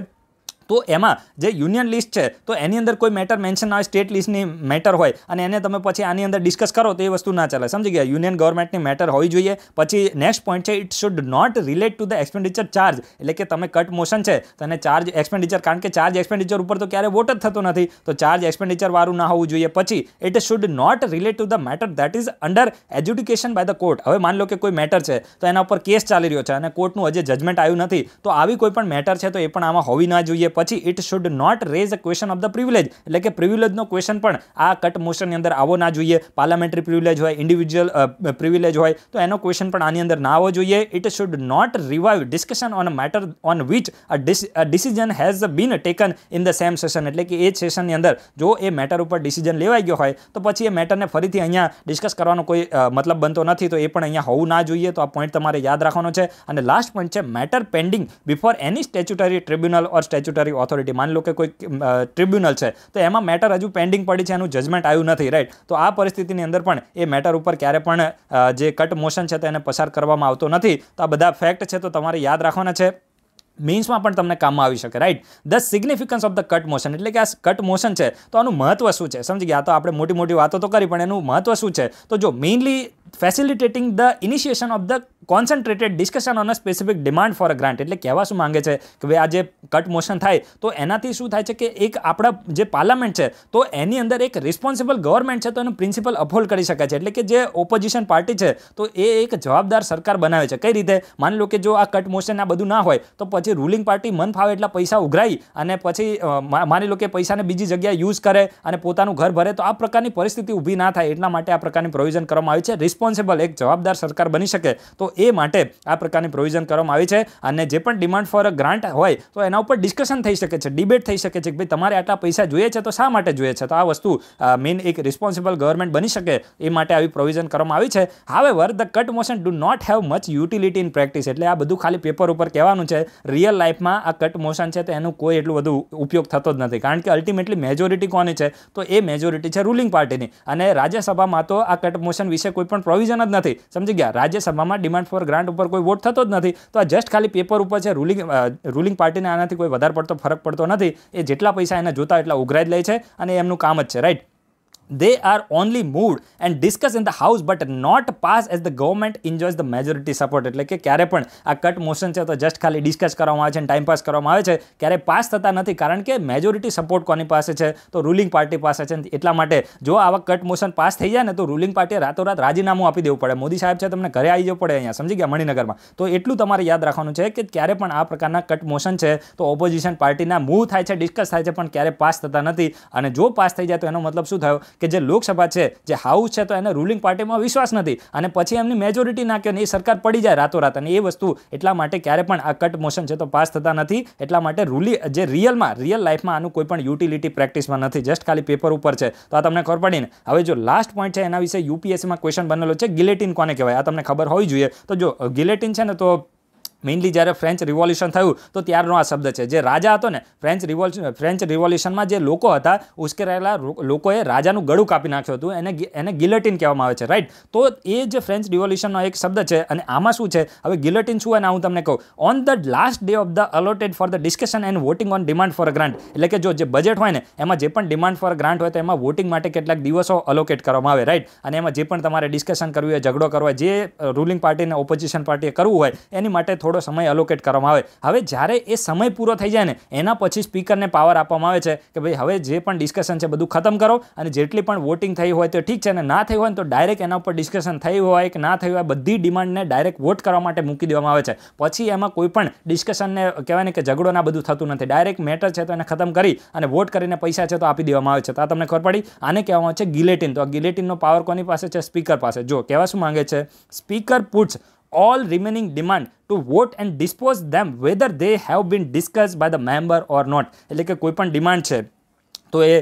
તો એમાં જે યુનિયન લિસ્ટ છે તો એની અંદર કોઈ મેટર મેન્શન ના હોય સ્ટેટ લિસ્ટની મેટર હોય અને એને તમે પછી આની અંદર ડિસ્કસ કરો તો એ વસ્તુ ના ચાલે સમજી ગયા યુનિયન ગવર્મેન્ટની મેટર હોવી જોઈએ પછી નેક્સ્ટ પોઈન્ટ છે it should not relate to the expenditure charge એટલે કે તમે કટ મોશન છે તો ચાર્જ એક્સપેન્ડિચર કારણ કે ચાર્જ એક્સપેન્ડિચર ઉપર તો ક્યારેય વોટ જ થતો નથી તો ચાર્જ એક્સપેન્ડિચરવાળું ના હોવું જોઈએ પછી it should not relate to the matter that is under adjudication by the court હવે માની લો કે કોઈ મેટર છે તો એના ઉપર કેસ ચાલી રહ્યો છે અને કોર્ટનું હજી જજમેન્ટ આવ્યું નથી તો આવી કોઈ પણ મેટર છે તો એ પણ આમાં હોવી ના જોઈએ પછી it should not raise a question of the privilege એટલે કે પ્રિવિલેજનો ક્વેશ્ચન પણ આ કટ મોશનની અંદર આવો ના જોઈએ પાર્લામેન્ટરી પ્રિવિલેજ હોય ઇન્ડિવિજ્યુઅલ પ્રિવિલેજ હોય તો એનો ક્વેશ્ચન પણ આની અંદર ના આવવો જોઈએ it should not revive discussion on a matter on which a decision has been taken in the same session એટલે કે એ સેશનની અંદર જો એ મેટર ઉપર ડિસિઝન લેવાઈ ગયો હોય તો પછી એ મેટરને ફરીથી અહીંયા ડિસ્કસ કરવાનો કોઈ મતલબ બનતો નથી તો એ પણ અહીંયા હોવું ના જોઈએ તો આ પોઈન્ટ તમારે યાદ રાખવાનો છે અને લાસ્ટ પોઈન્ટ છે matter pending before any statutory tribunal or statutory statutory authority માની લો કે કોઈ ટ્રિબ્યુનલ છે તો એમાં મેટર હજુ પેન્ડિંગ પડી છે એનું જજમેન્ટ આવ્યું નથી રાઈટ તો આ પરિસ્થિતિની અંદર પણ એ મેટર ઉપર ક્યારે પણ જે કટ મોશન છે તેને પસાર કરવામાં આવતો નથી તો આ બધા ફેક્ટ છે તો તમારે યાદ રાખવાના છે મીન્સમાં પણ તમને કામમાં આવી શકે right the significance of the cut motion એટલે કે આ કટ મોશન છે તો આનું મહત્વ શું છે સમજી ગયા તો આપણે મોટી મોટી વાતો તો કરી પણ એનું મહત્વ શું છે તો જો mainly facilitating the initiation of the concentrated discussion on a specific demand for a grant એટલે કહેવા શું માંગે છે કે ભાઈ આ જે કટ મોશન થાય તો એનાથી શું થાય છે કે એક આપણા જે પાર્લામેન્ટ છે તો એની અંદર એક રિસ્પોન્સિબલ ગવર્મેન્ટ છે તો એનું પ્રિન્સિપલ અફોલ્ડ કરી શકાય છે એટલે કે જે ઓપોઝિશન પાર્ટી છે તો એ એક જવાબદાર સરકાર બનાવે છે કઈ રીતે માની લો કે જો આ કટ મોશન આ બધું ના હોય તો પછી રૂલિંગ પાર્ટી મન ફાવે એટલા પૈસા ઉઘરાઈ અને પછી માની લો કે પૈસાને બીજી જગ્યાએ યુઝ કરે અને પોતાનું ઘર ભરે તો આ પ્રકારની પરિસ્થિતિ ઊભી ના થાય એટલા માટે આ પ્રકારની પ્રોવિઝન કરવામાં આવી છે રિસ્પોન્સિબલ એક જવાબદાર સરકાર બની શકે તો એ માટે આ પ્રકારની પ્રોવિઝન કરવામાં આવી છે અને જે પણ ડિમાન્ડ ફોર ગ્રાન્ટ હોય તો એના ઉપર ડિસ્કશન થઈ શકે છે ડિબેટ થઈ શકે છે કે ભાઈ તમારે આટલા પૈસા જોઈએ છે તો શા માટે જોઈએ છે તો આ વસ્તુ મેઇન એક રિસ્પોન્સિબલ ગવર્મેન્ટ બની શકે એ માટે આવી પ્રોવિઝન કરવામાં આવી છે where the cut motion do not have much utility in practice એટલે આ બધું ખાલી પેપર ઉપર કહેવાનું છે રિયલ લાઈફમાં આ કટ મોશન છે તો એનો કોઈ એટલું બધું ઉપયોગ થતો જ નથી કારણ કે અલ્ટિમેટલી મેજોરિટી કોની છે તો એ મેજોરિટી છે રૂલિંગ પાર્ટીની અને રાજ્યસભામાં તો આ કટ મોશન વિશે કોઈ પણ પ્રોવિઝન જ નથી સમજી ગયા રાજ્યસભામાં ડિમાન્ડ ફોર ગ્રાન્ટ ઉપર કોઈ વોટ થતો જ નથી તો આ જસ્ટ ખાલી પેપર ઉપર છે રૂલિંગ રૂલિંગ પાર્ટીને આનાથી કોઈ વધારે પડતો ફરક પડતો નથી એ જેટલા પૈસા એને જોતા એટલા ઉઘરાઈ જ લે છે અને એમનું કામ જ છે right they are only moved and discussed in the house but not passed as the government enjoys the majority support એટલે કે ક્યારે પણ આ કટ મોશન છે તો જસ્ટ ખાલી ડિસ્કસ કરવામાં આવે છે અને ટાઈમ પાસ કરવામાં આવે છે ક્યારે પાસ થતા નથી કારણ કે મેજોરિટી સપોર્ટ કોની પાસે છે તો રૂલિંગ પાર્ટી પાસે છે એટલા માટે જો આવા કટ મોશન પાસ થઈ જાય ને તો રૂલિંગ પાર્ટીએ રાતોરાત રાજીનામું આપી દેવું પડે મોદી સાહેબ છે તમને ઘરે આવી જવું પડે અહીંયા સમજી ગયા મણિનગરમાં તો એટલું તમારે યાદ રાખવાનું છે કે ક્યારે પણ આ પ્રકારના કટ મોશન છે તો ઓપોઝિશન પાર્ટીના મૂવ થાય છે ડિસ્કસ થાય છે પણ ક્યારે પાસ થતા નથી અને જો પાસ થઈ જાય તો એનો મતલબ શું થયો કે જે લોકસભા છે જે હાઉસ છે તો એને રૂલિંગ પાર્ટીમાં વિશ્વાસ નથી અને પછી એમની મેજોરિટી નાખ્યો ને એ સરકાર પડી જાય રાતોરાત અને એ વસ્તુ એટલા માટે ક્યારે પણ આ કટ મોશન છે તો પાસ થતા નથી એટલા માટે રૂલી જે રિયલમાં રિયલ લાઈફમાં આનું કોઈ પણ યુટિલિટી પ્રેક્ટિસમાં નથી જસ્ટ ખાલી પેપર ઉપર છે તો આ તમને ખબર પડીને હવે જો લાસ્ટ પોઈન્ટ છે એના વિશે યુપીએસસીમાં ક્વેશ્ચન બનેલો છે ગિલેટિન કોને કહેવાય આ તમને ખબર હોવી જોઈએ તો જો ગિલેટિન છે ને તો મેઇનલી જ્યારે ફ્રેન્ચ રિવોલ્યુશન થયું તો ત્યારનો આ શબ્દ છે જે રાજા હતો ને ફ્રેન્ચ રિવોલ્યુશન ફ્રેન્ચ રિવોલ્યુશનમાં જે લોકો હતા ઉશ્કેરાયેલા લોકોએ રાજાનું ગળું કાપી નાખ્યું હતું એને એને ગિલેટિન કહેવામાં આવે છે રાઈટ તો એ જે ફ્રેન્ચ રિવોલ્યુશનનો એક શબ્દ છે અને આમાં શું છે હવે ગિલેટિન શું અને હું તમને કહું on the last day of the allotted for the discussion and voting on demand for a grant એટલે કે જો જે બજેટ હોય ને એમાં જે પણ ડિમાન્ડ ફોર ગ્રાન્ટ હોય તો એમાં વોટિંગ માટે કેટલાક દિવસો અલોકેટ કરવામાં આવે રાઈટ અને એમાં જે પણ તમારે ડિસ્કશન કરવું હોય ઝઘડો કરવો હોય જે રૂલિંગ પાર્ટીને ઓપોઝિશન પાર્ટીએ કરવું હોય એની માટે થોડો થોડો સમય અલોકેટ કરવામાં આવે હવે જ્યારે એ સમય પૂરો થઈ જાય ને એના પછી સ્પીકરને પાવર આપવામાં આવે છે કે ભાઈ હવે જે પણ ડિસ્કશન છે બધું ખતમ કરો અને જેટલી પણ વોટિંગ થઈ હોય તો ઠીક છે અને ના થઈ હોય ને તો ડાયરેક્ટ એના ઉપર ડિસ્કશન થઈ હોય કે ના થઈ હોય બધી ડિમાન્ડને ડાયરેક્ટ વોટ કરવા માટે મૂકી દેવામાં આવે છે પછી એમાં કોઈ પણ ડિસ્કશનને કહેવાય ને કે ઝઘડો ના બધું થતું નથી ડાયરેક્ટ મેટર છે તો એને ખતમ કરી અને વોટ કરીને પૈસા છે તો આપી દેવામાં આવે છે તો આ તમને ખબર પડી આને કહેવામાં આવે છે ગિલેટિન તો આ ગિલેટિનનો પાવર કોની પાસે છે સ્પીકર પાસે જો કહેવા શું માંગે છે speaker puts all remaining demand to vote and dispose them whether they have been discussed by the member or not. Like a કોઈ પણ ડિમાન્ડ તો એ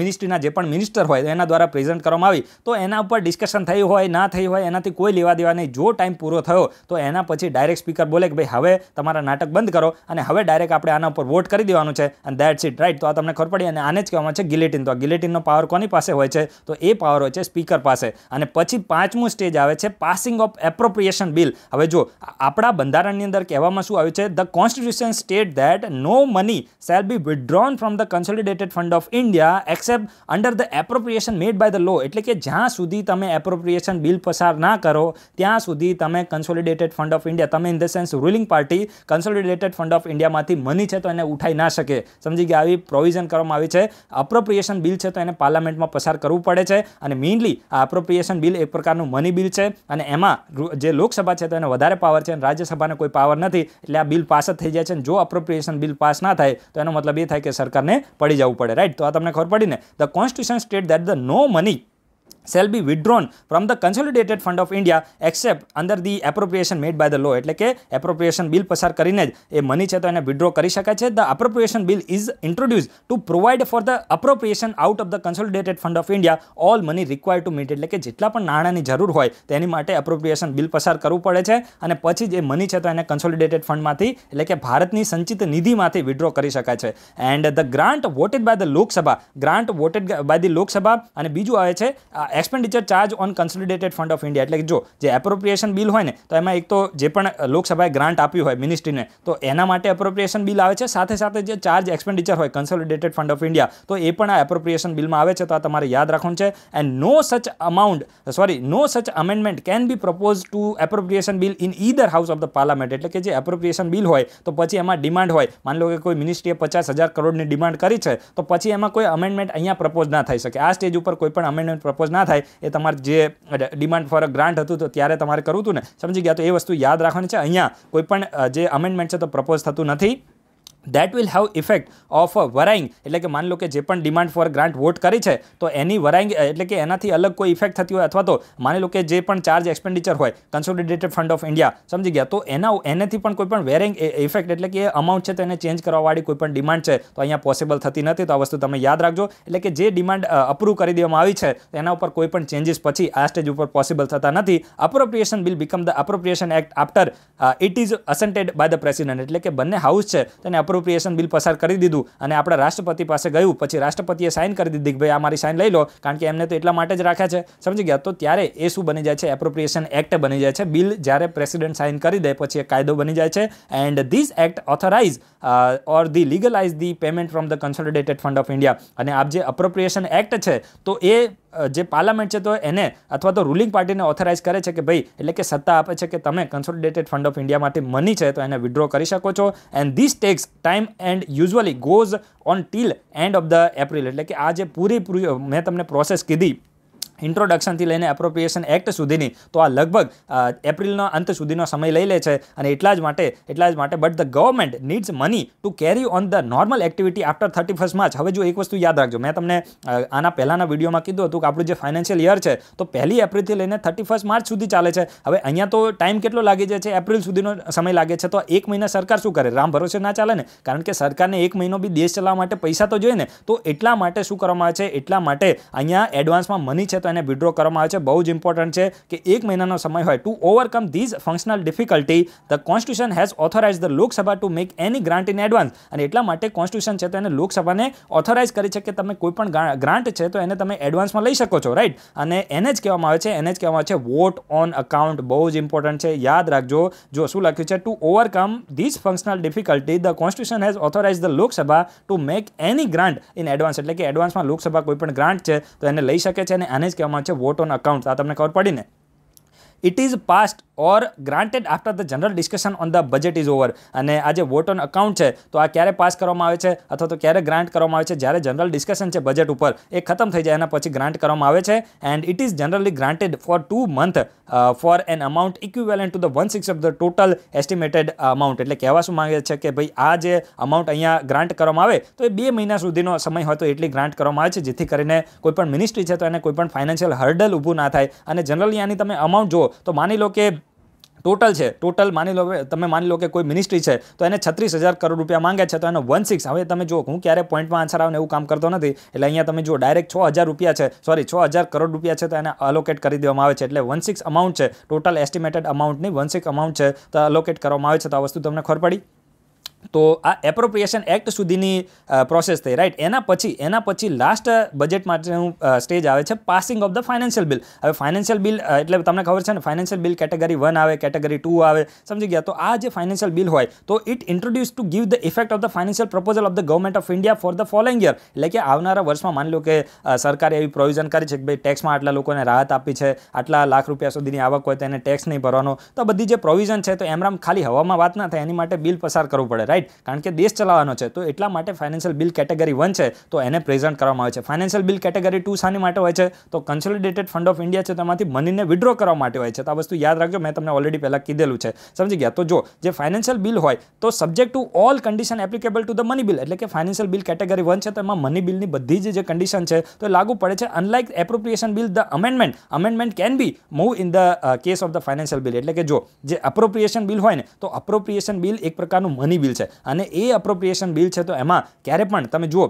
મિનિસ્ટ્રીના જે પણ મિનિસ્ટર હોય એના દ્વારા પ્રેઝન્ટ કરવામાં આવી તો એના ઉપર ડિસ્કશન થયું હોય ના થઈ હોય એનાથી કોઈ લેવા દેવા નહીં જો ટાઈમ પૂરો થયો તો એના પછી ડાયરેક્ટ સ્પીકર બોલે કે ભાઈ હવે તમારા નાટક બંધ કરો અને હવે ડાયરેક્ટ આપણે આના ઉપર વોટ કરી દેવાનું છે અને દેટ્સ ઇટ રાઈટ તો આ તમને ખબર પડી અને આને જ કહેવામાં છે ગિલેટિન તો આ ગિલેટિનનો પાવર કોની પાસે હોય છે તો એ પાવર હોય છે સ્પીકર પાસે અને પછી પાંચમું સ્ટેજ આવે છે પાસિંગ ઓફ એપ્રોપ્રિએશન બિલ હવે જો આપણા બંધારણની અંદર કહેવામાં શું આવ્યું છે the constitution state that no money shall be withdrawn from the consolidated market fund of India except under the appropriation made by the law એટલે કે જ્યાં સુધી તમે એપ્રોપ્રિએશન બિલ પસાર ના કરો ત્યાં સુધી તમે કન્સોલિડેટેડ ફંડ ઓફ ઇન્ડિયા તમે in the sense ruling party consolidated fund of ઇન્ડિયામાંથી મની છે તો એને ઉઠાઈ ના શકે સમજી ગયા આવી પ્રોવિઝન કરવામાં આવી છે અપ્રોપ્રિએશન બિલ છે તો એને પાર્લામેન્ટમાં પસાર કરવું પડે છે અને મેઇનલી આ એપ્રોપ્રિએશન બિલ એક પ્રકારનું મની બિલ છે અને એમાં જે લોકસભા છે તો એને વધારે પાવર છે અને રાજ્યસભાને કોઈ પાવર નથી એટલે આ બિલ પાસ જ થઈ જાય છે અને જો અપ્રોપ્રિએશન બિલ પાસ ના થાય તો એનો મતલબ એ થાય કે સરકારને પડી જવું પડે રાઈટ તો આ તમને ખબર પડીને the constitution state that the no money shall be withdrawn from the consolidated fund of india except under the appropriation made by the law એટલે કે appropriation bill પસાર કરીને જ એ મની છે તો એને વિડ્રો કરી શકાય છે the appropriation bill is introduced to provide for the appropriation out of the consolidated fund of india all money required to meet એટલે કે જેટલા પણ નાણાંની જરૂર હોય તેની માટે appropriation bill પસાર કરવું પડે છે અને પછી જે મની છે તો એને consolidated ફંડમાંથી એટલે કે ભારતની સંચિત નિધિમાંથી વિડ્રો કરી શકાય છે and the grant voted by the Lok Sabha grant voted by the Lok Sabha અને બીજું આવે છે expenditure charge on consolidated fund of India એટલે કે જો જે એપ્રોપ્રિએશન બિલ હોય ને તો એમાં એક તો જે પણ લોકસભાએ ગ્રાન્ટ આપ્યું હોય મિનિસ્ટ્રીને તો એના માટે એપ્રોપ્રિએશન બિલ આવે છે સાથે સાથે જે ચાર્જ એક્સપેન્ડિચર હોય કન્સોલિડેટેડ ફંડ ઓફ ઇન્ડિયા તો એ પણ આ એપ્રોપ્રિએશન બિલમાં આવે છે તો આ તમારે યાદ રાખવાનું છે એન્ડ નો સચ amount sorry no such amendment can be propose to appropriation bill in either house of the parliament એટલે કે જે એપ્રોપ્રિએશન બિલ હોય તો પછી એમાં ડિમાન્ડ હોય માન લો કે કોઈ મિનિસ્ટ્રીએ પચાસ હજાર કરોડની ડિમાન્ડ કરી છે તો પછી એમાં કોઈ અમેન્ડમેન્ટ અહીંયા પ્રપોઝ ના થઈ શકે આ સ્ટેજ ઉપર કોઈ પણ અમેન્ડમેન્ટ પ્રપોઝ ના ના થાય એ તમારે જે ડિમાન્ડ ફોર ગ્રાન્ટ હતું તો ત્યારે તમારે કરવું હતું ને સમજી ગયા તો એ વસ્તુ યાદ રાખવાની છે અહીંયા કોઈપણ જે અમેન્ડમેન્ટ છે તો પ્રપોઝ થતું નથી that will have effect of varying એટલે કે માની લો કે જે પણ ડિમાન્ડ ફોર ગ્રાન્ટ વોટ કરી છે તો એની વરાઇંગ એટલે કે એનાથી અલગ કોઈ ઇફેક્ટ થતી હોય અથવા તો માની લો કે જે પણ ચાર્જ એક્સપેન્ડિચર હોય કન્સોલિડેટેડ ફંડ ઓફ ઇન્ડિયા સમજી ગયા તો એના એનેથી પણ કોઈ પણ વેરિંગ ઇફેક્ટ એટલે કે એ અમાઉન્ટ છે તો એને ચેન્જ કરવાવાળી કોઈ પણ ડિમાન્ડ છે તો અહીંયા પોસિબલ થતી નથી તો આ વસ્તુ તમે યાદ રાખજો એટલે કે જે ડિમાન્ડ અપ્રૂવ કરી દેવામાં આવી છે એના ઉપર કોઈ પણ ચેન્જીસ પછી આ સ્ટેજ ઉપર પોસિબલ થતા નથી appropriation bill become the appropriation act after it is assented by the president એટલે કે બંને હાઉસ છે તેને એપ્રોપ્રિએશન બિલ પસાર કરી દીધું અને આપણા રાષ્ટ્રપતિ પાસે ગયું પછી રાષ્ટ્રપતિએ સાઇન કરી દીધી કે ભાઈ આ મારી સાઇન લઈ લો કારણ કે એમને તો એટલા માટે જ રાખ્યા છે સમજી ગયા તો ત્યારે એ શું બની જાય છે એપ્રોપ્રિએશન એક્ટ બની જાય છે બિલ જ્યારે પ્રેસિડેન્ટ સાઇન કરી દે પછી એ કાયદો બની જાય છે and this act authorise or the legalise the payment from the consolidated fund of India અને આપ જે અપ્રોપ્રિએશન એક્ટ છે તો એ જે પાર્લામેન્ટ છે તો એને અથવા તો રૂલિંગ પાર્ટીને ઓથોરાઇઝ કરે છે કે ભાઈ એટલે કે સત્તા આપે છે કે તમે કન્સોલિડેટેડ ફંડ ઓફ ઇન્ડિયામાંથી મની છે તો એને વિડ્રો કરી શકો છો and this takes time and usually goes on till end of the April એટલે કે આ જે પૂરી પૂરી મેં તમને પ્રોસેસ કીધી ઇન્ટ્રોડક્શનથી લઈને એપ્રોપ્રિએશન એક્ટ સુધીની તો આ લગભગ એપ્રિલનો અંત સુધીનો સમય લઈ લે છે અને એટલા જ માટે એટલા જ માટે but the government needs money to carry on the normal activity after thirty first March હવે જો એક વસ્તુ યાદ રાખજો મેં તમને આના પહેલાંના વિડીયોમાં કીધું હતું કે આપણું જે ફાઇનાન્શિયલ યર છે તો પહેલી એપ્રિલથી લઈને થર્ટી ફર્સ્ટ માર્ચ સુધી ચાલે છે હવે અહીંયા તો ટાઈમ કેટલો લાગી જાય છે એપ્રિલ સુધીનો સમય લાગે છે તો એક મહિના સરકાર શું કરે રામ ભરોસે ના ચાલે ને કારણ કે સરકારને એક મહિનો બી દેશ ચલાવવા માટે પૈસા તો જોઈએ ને તો એટલા માટે શું કરવામાં આવે છે એટલા માટે અહીંયા એડવાન્સમાં મની છે તો અને વિડ્રો કરવામાં આવે છે બહુ જ ઇમ્પોર્ટન્ટ છે કે એક મહિનાનો સમય હોય to overcome these functional difficulty the constitution has authorise the Lok Sabha to make any grant in advance અને એટલા માટે કોન્સ્ટિટ્યુશન છે તો એને લોકસભાને ઓથોરાઇઝ કરી છે કે તમે કોઈ પણ ગ્રાન્ટ છે તો એને તમે એડવાન્સમાં લઈ શકો છો રાઈટ અને એને જ કહેવામાં આવે છે એને જ કહેવામાં આવે છે વોટ ઓન અકાઉન્ટ બહુ જ ઇમ્પોર્ટન્ટ છે યાદ રાખજો જો શું લખ્યું છે to overcome these functional difficulty the constitution has authorise the Lok Sabha to make any grant in advance એટલે કે એડવાન્સમાં લોકસભા કોઈ પણ ગ્રાન્ટ છે તો એને લઈ શકે છે અને આને જ કહેવામાં છે વોટ ઓન અકાઉન્ટ આ તમને ખબર પડી ને it is passed or granted after the general discussion on the budget is over અને આ જે વોટ ઓન અકાઉન્ટ છે તો આ ક્યારે પાસ કરવામાં આવે છે અથવા તો ક્યારે ગ્રાન્ટ કરવામાં આવે છે જ્યારે જનરલ ડિસ્કશન છે બજેટ ઉપર એ ખતમ થઈ જાય એના પછી ગ્રાન્ટ કરવામાં આવે છે and it is generally granted for two month for an amount equivalent to the one six of the total estimated amount એટલે કહેવા શું માંગે છે કે ભાઈ આ જે અમાઉન્ટ અહીંયા ગ્રાન્ટ કરવામાં આવે તો એ બે મહિના સુધીનો સમય હોય તો એટલી ગ્રાન્ટ કરવામાં આવે છે જેથી કરીને કોઈપણ મિનિસ્ટ્રી છે તો એને કોઈપણ ફાઇનાન્શિયલ હર્ડલ ઊભું ના થાય અને જનરલી આની તમે અમાઉન્ટ જુઓ તો માની લો કે ટોટલ છે ટોટલ માની લો તમે માની લો કે કોઈ મિનિસ્ટ્રી છે તો એને છત્રીસ હજાર કરોડ રૂપિયા માંગે છે તો એનો વન સિક્સ હવે તમે જો હું ક્યારે પોઈન્ટમાં આન્સર આવે એવું કામ કરતો નથી એટલે અહીંયા તમે જો ડાયરેક્ટ છ હજાર રૂપિયા છે સોરી છ હજાર કરોડ રૂપિયા છે તો એને અલોકેટ કરી દેવામાં આવે છે એટલે વન સિક્સ અમાઉન્ટ છે ટોટલ એસ્ટિમેટેડ અમાઉન્ટની વન સિક્સ અમાઉન્ટ છે તો અલોકેટ કરવામાં આવે છે તો આ વસ્તુ તમને ખબર પડી તો આ એપ્રોપ્રિએશન એક્ટ સુધીની પ્રોસેસ થઈ રાઈટ એના પછી એના પછી લાસ્ટ બજેટ માટેનું સ્ટેજ આવે છે passing of the financial bill હવે ફાઇનાન્શિયલ બિલ એટલે તમને ખબર છે ને ફાઇનાન્શિયલ બિલ કેટેગરી વન આવે કેટેગરી ટુ આવે સમજી ગયા તો આ જે ફાઇનાન્શિયલ બિલ હોય તો it introduce to give the effect of the financial proposal of the government of India for the following year એટલે કે આવનારા વર્ષમાં માની લો કે સરકારે એવી પ્રોવિઝન કરી છે કે ભાઈ ટેક્સમાં આટલા લોકોને રાહત આપી છે આટલા લાખ રૂપિયા સુધીની આવક હોય તેને ટેક્સ નહીં ભરવાનો તો બધી જે પ્રોવિઝન છે તો એમરામ ખાલી હવામાં વાત ના થાય એની માટે બિલ પસાર કરવું પડે રાઈટ કારણ કે દેશ ચલાવવાનો છે તો એટલા માટે ફાઇનાન્શિયલ બિલ કેટેગરી વન છે તો એને પ્રેઝન્ટ કરવામાં આવે છે ફાઇનાન્શિયલ બિલ કેટેગરી ટુ શાની માટે હોય છે તો કન્સોલિડેટેડ ફંડ ઓફ ઇન્ડિયા છે તેમાંથી મનીને વિડ્રો કરવા માટે હોય છે તો આ વસ્તુ યાદ રાખજો મેં તમને ઓલરેડી પહેલાં કીધેલું છે સમજી ગયા તો જો જે ફાઇનાન્શિયલ બિલ હોય તો subject to all condition applicable to the money bill એટલે કે ફાઇનાન્શિયલ બિલ કેટેગરી વન છે તો એમાં મની બિલની બધી જે કન્ડિશન છે તો લાગુ પડે છે unlike appropriation bill the amendment amendment can be move in the case of the financial bill એટલે કે જો જે અપ્રોપ્રિએશન બિલ હોય ને તો અપ્રોપ્રિએશન બિલ એક પ્રકારનું મની બિલ છે છે અને એ એપ્રોપ્રિએશન બિલ છે તો એમાં ક્યારે પણ તમે જુઓ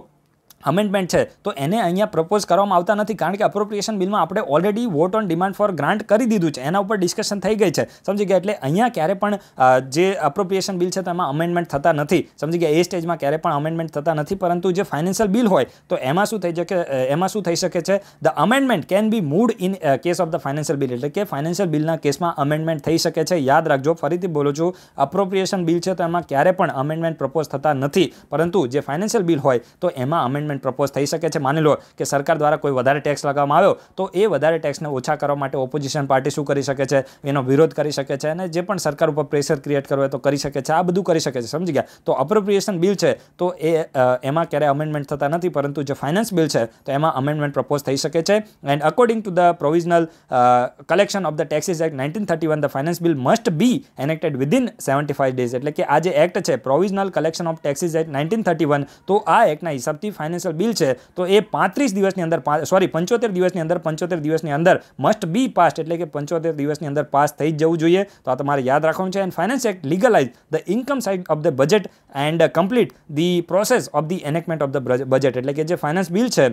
अमेंडमेंट છે તો એને અહીંયા પ્રોપોઝ કરવામાં આવતા નથી કારણ કે એપ્રોપ્રિએશન બિલમાં આપણે already vote on demand for grant કરી દીધું છે એના ઉપર ડિસ્કશન થઈ ગઈ છે સમજી ગયા એટલે અહીંયા ક્યારે પણ જે એપ્રોપ્રિએશન બિલ છે તેમાં અમેન્ડમેન્ટ થતા નથી સમજી ગયા એ સ્ટેજમાં ક્યારે પણ અમેન્ડમેન્ટ થતા નથી પરંતુ જે ફાઇનાન્શિયલ બિલ હોય તો એમાં શું થઈ શકે એમાં શું થઈ શકે છે the amendment can be moved in case of the financial bill એટલે કે ફાઇનાન્શિયલ બિલના કેસમાં અમેન્ડમેન્ટ થઈ શકે છે યાદ રાખજો ફરીથી બોલું છું એપ્રોપ્રિએશન બિલ છે તો એમાં ક્યારે પણ અમેન્ડમેન્ટ પ્રોપોઝ થતા નથી પરંતુ જે ફાઇનાન્શિયલ બિલ હોય તો એમાં અમેન્ડ એમેન્ડમેન્ટ પ્રપોઝ થઈ શકે છે માની લો કે સરકાર દ્વારા કોઈ વધારે ટેક્સ લગાવવામાં આવ્યો તો એ વધારે ટેક્સને ઓછા કરવા માટે ઓપોઝિશન પાર્ટી શું કરી શકે છે એનો વિરોધ કરી શકે છે અને જે પણ સરકાર ઉપર પ્રેશર ક્રિએટ કરવું તો કરી શકે છે આ બધું કરી શકે છે સમજી ગયા તો અપ્રોપ્રિએશન બિલ છે તો એ એમાં ક્યારેય અમેન્ડમેન્ટ થતા નથી પરંતુ જે ફાઇનાન્સ બિલ છે તો એમાં અમેન્ડમેન્ટ પ્રપોઝ થઈ શકે છે and according to the provisional collection of the taxes act nineteen thirty one the finance bill must be enacted within seventy five days એટલે કે આ જે એક્ટ છે provisional collection of taxes act nineteen thirty one તો આ એક્ટના હિસાબથી ફાઇનાન્સ ફાઇનાન્શિયલ બિલ છે તો એ પાંત્રીસ દિવસની અંદર સોરી પંચોતેર દિવસની અંદર પંચોતેર દિવસની અંદર મસ્ટ બી પાસ્ટ એટલે કે પંચોતેર દિવસની અંદર પાસ થઈ જ જવું જોઈએ તો આ તમારે યાદ રાખવાનું છે and finance act legalise the income side of the budget and complete the process of the enactment of the budget એટલે કે જે ફાઇનાન્સ બિલ છે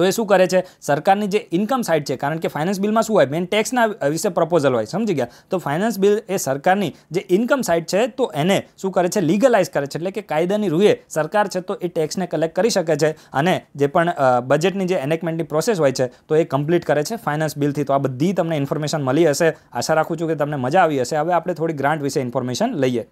તો એ શું કરે છે સરકારની જે ઇન્કમ સાઇડ છે કારણ કે ફાઇનાન્સ બિલમાં શું હોય મેન ટેક્સના વિશે પ્રપોઝલ હોય સમજી ગયા તો ફાઇનાન્સ બિલ એ સરકારની જે ઇન્કમ સાઇડ છે તો એને શું કરે છે લીગલાઇઝ કરે છે એટલે કે કાયદાની રૂએ સરકાર છે તો એ ટેક્સને કલેક્ટ કરી શકે છે અને જે પણ બજેટની જે એનેકમેન્ટની પ્રોસેસ હોય છે તો એ કમ્પ્લીટ કરે છે ફાઇનાન્સ બિલથી તો આ બધી તમને ઇન્ફોર્મેશન મળી હશે આશા રાખું છું કે તમને મજા આવી હશે હવે આપણે થોડી ગ્રાન્ટ વિશે ઇન્ફોર્મેશન લઈએ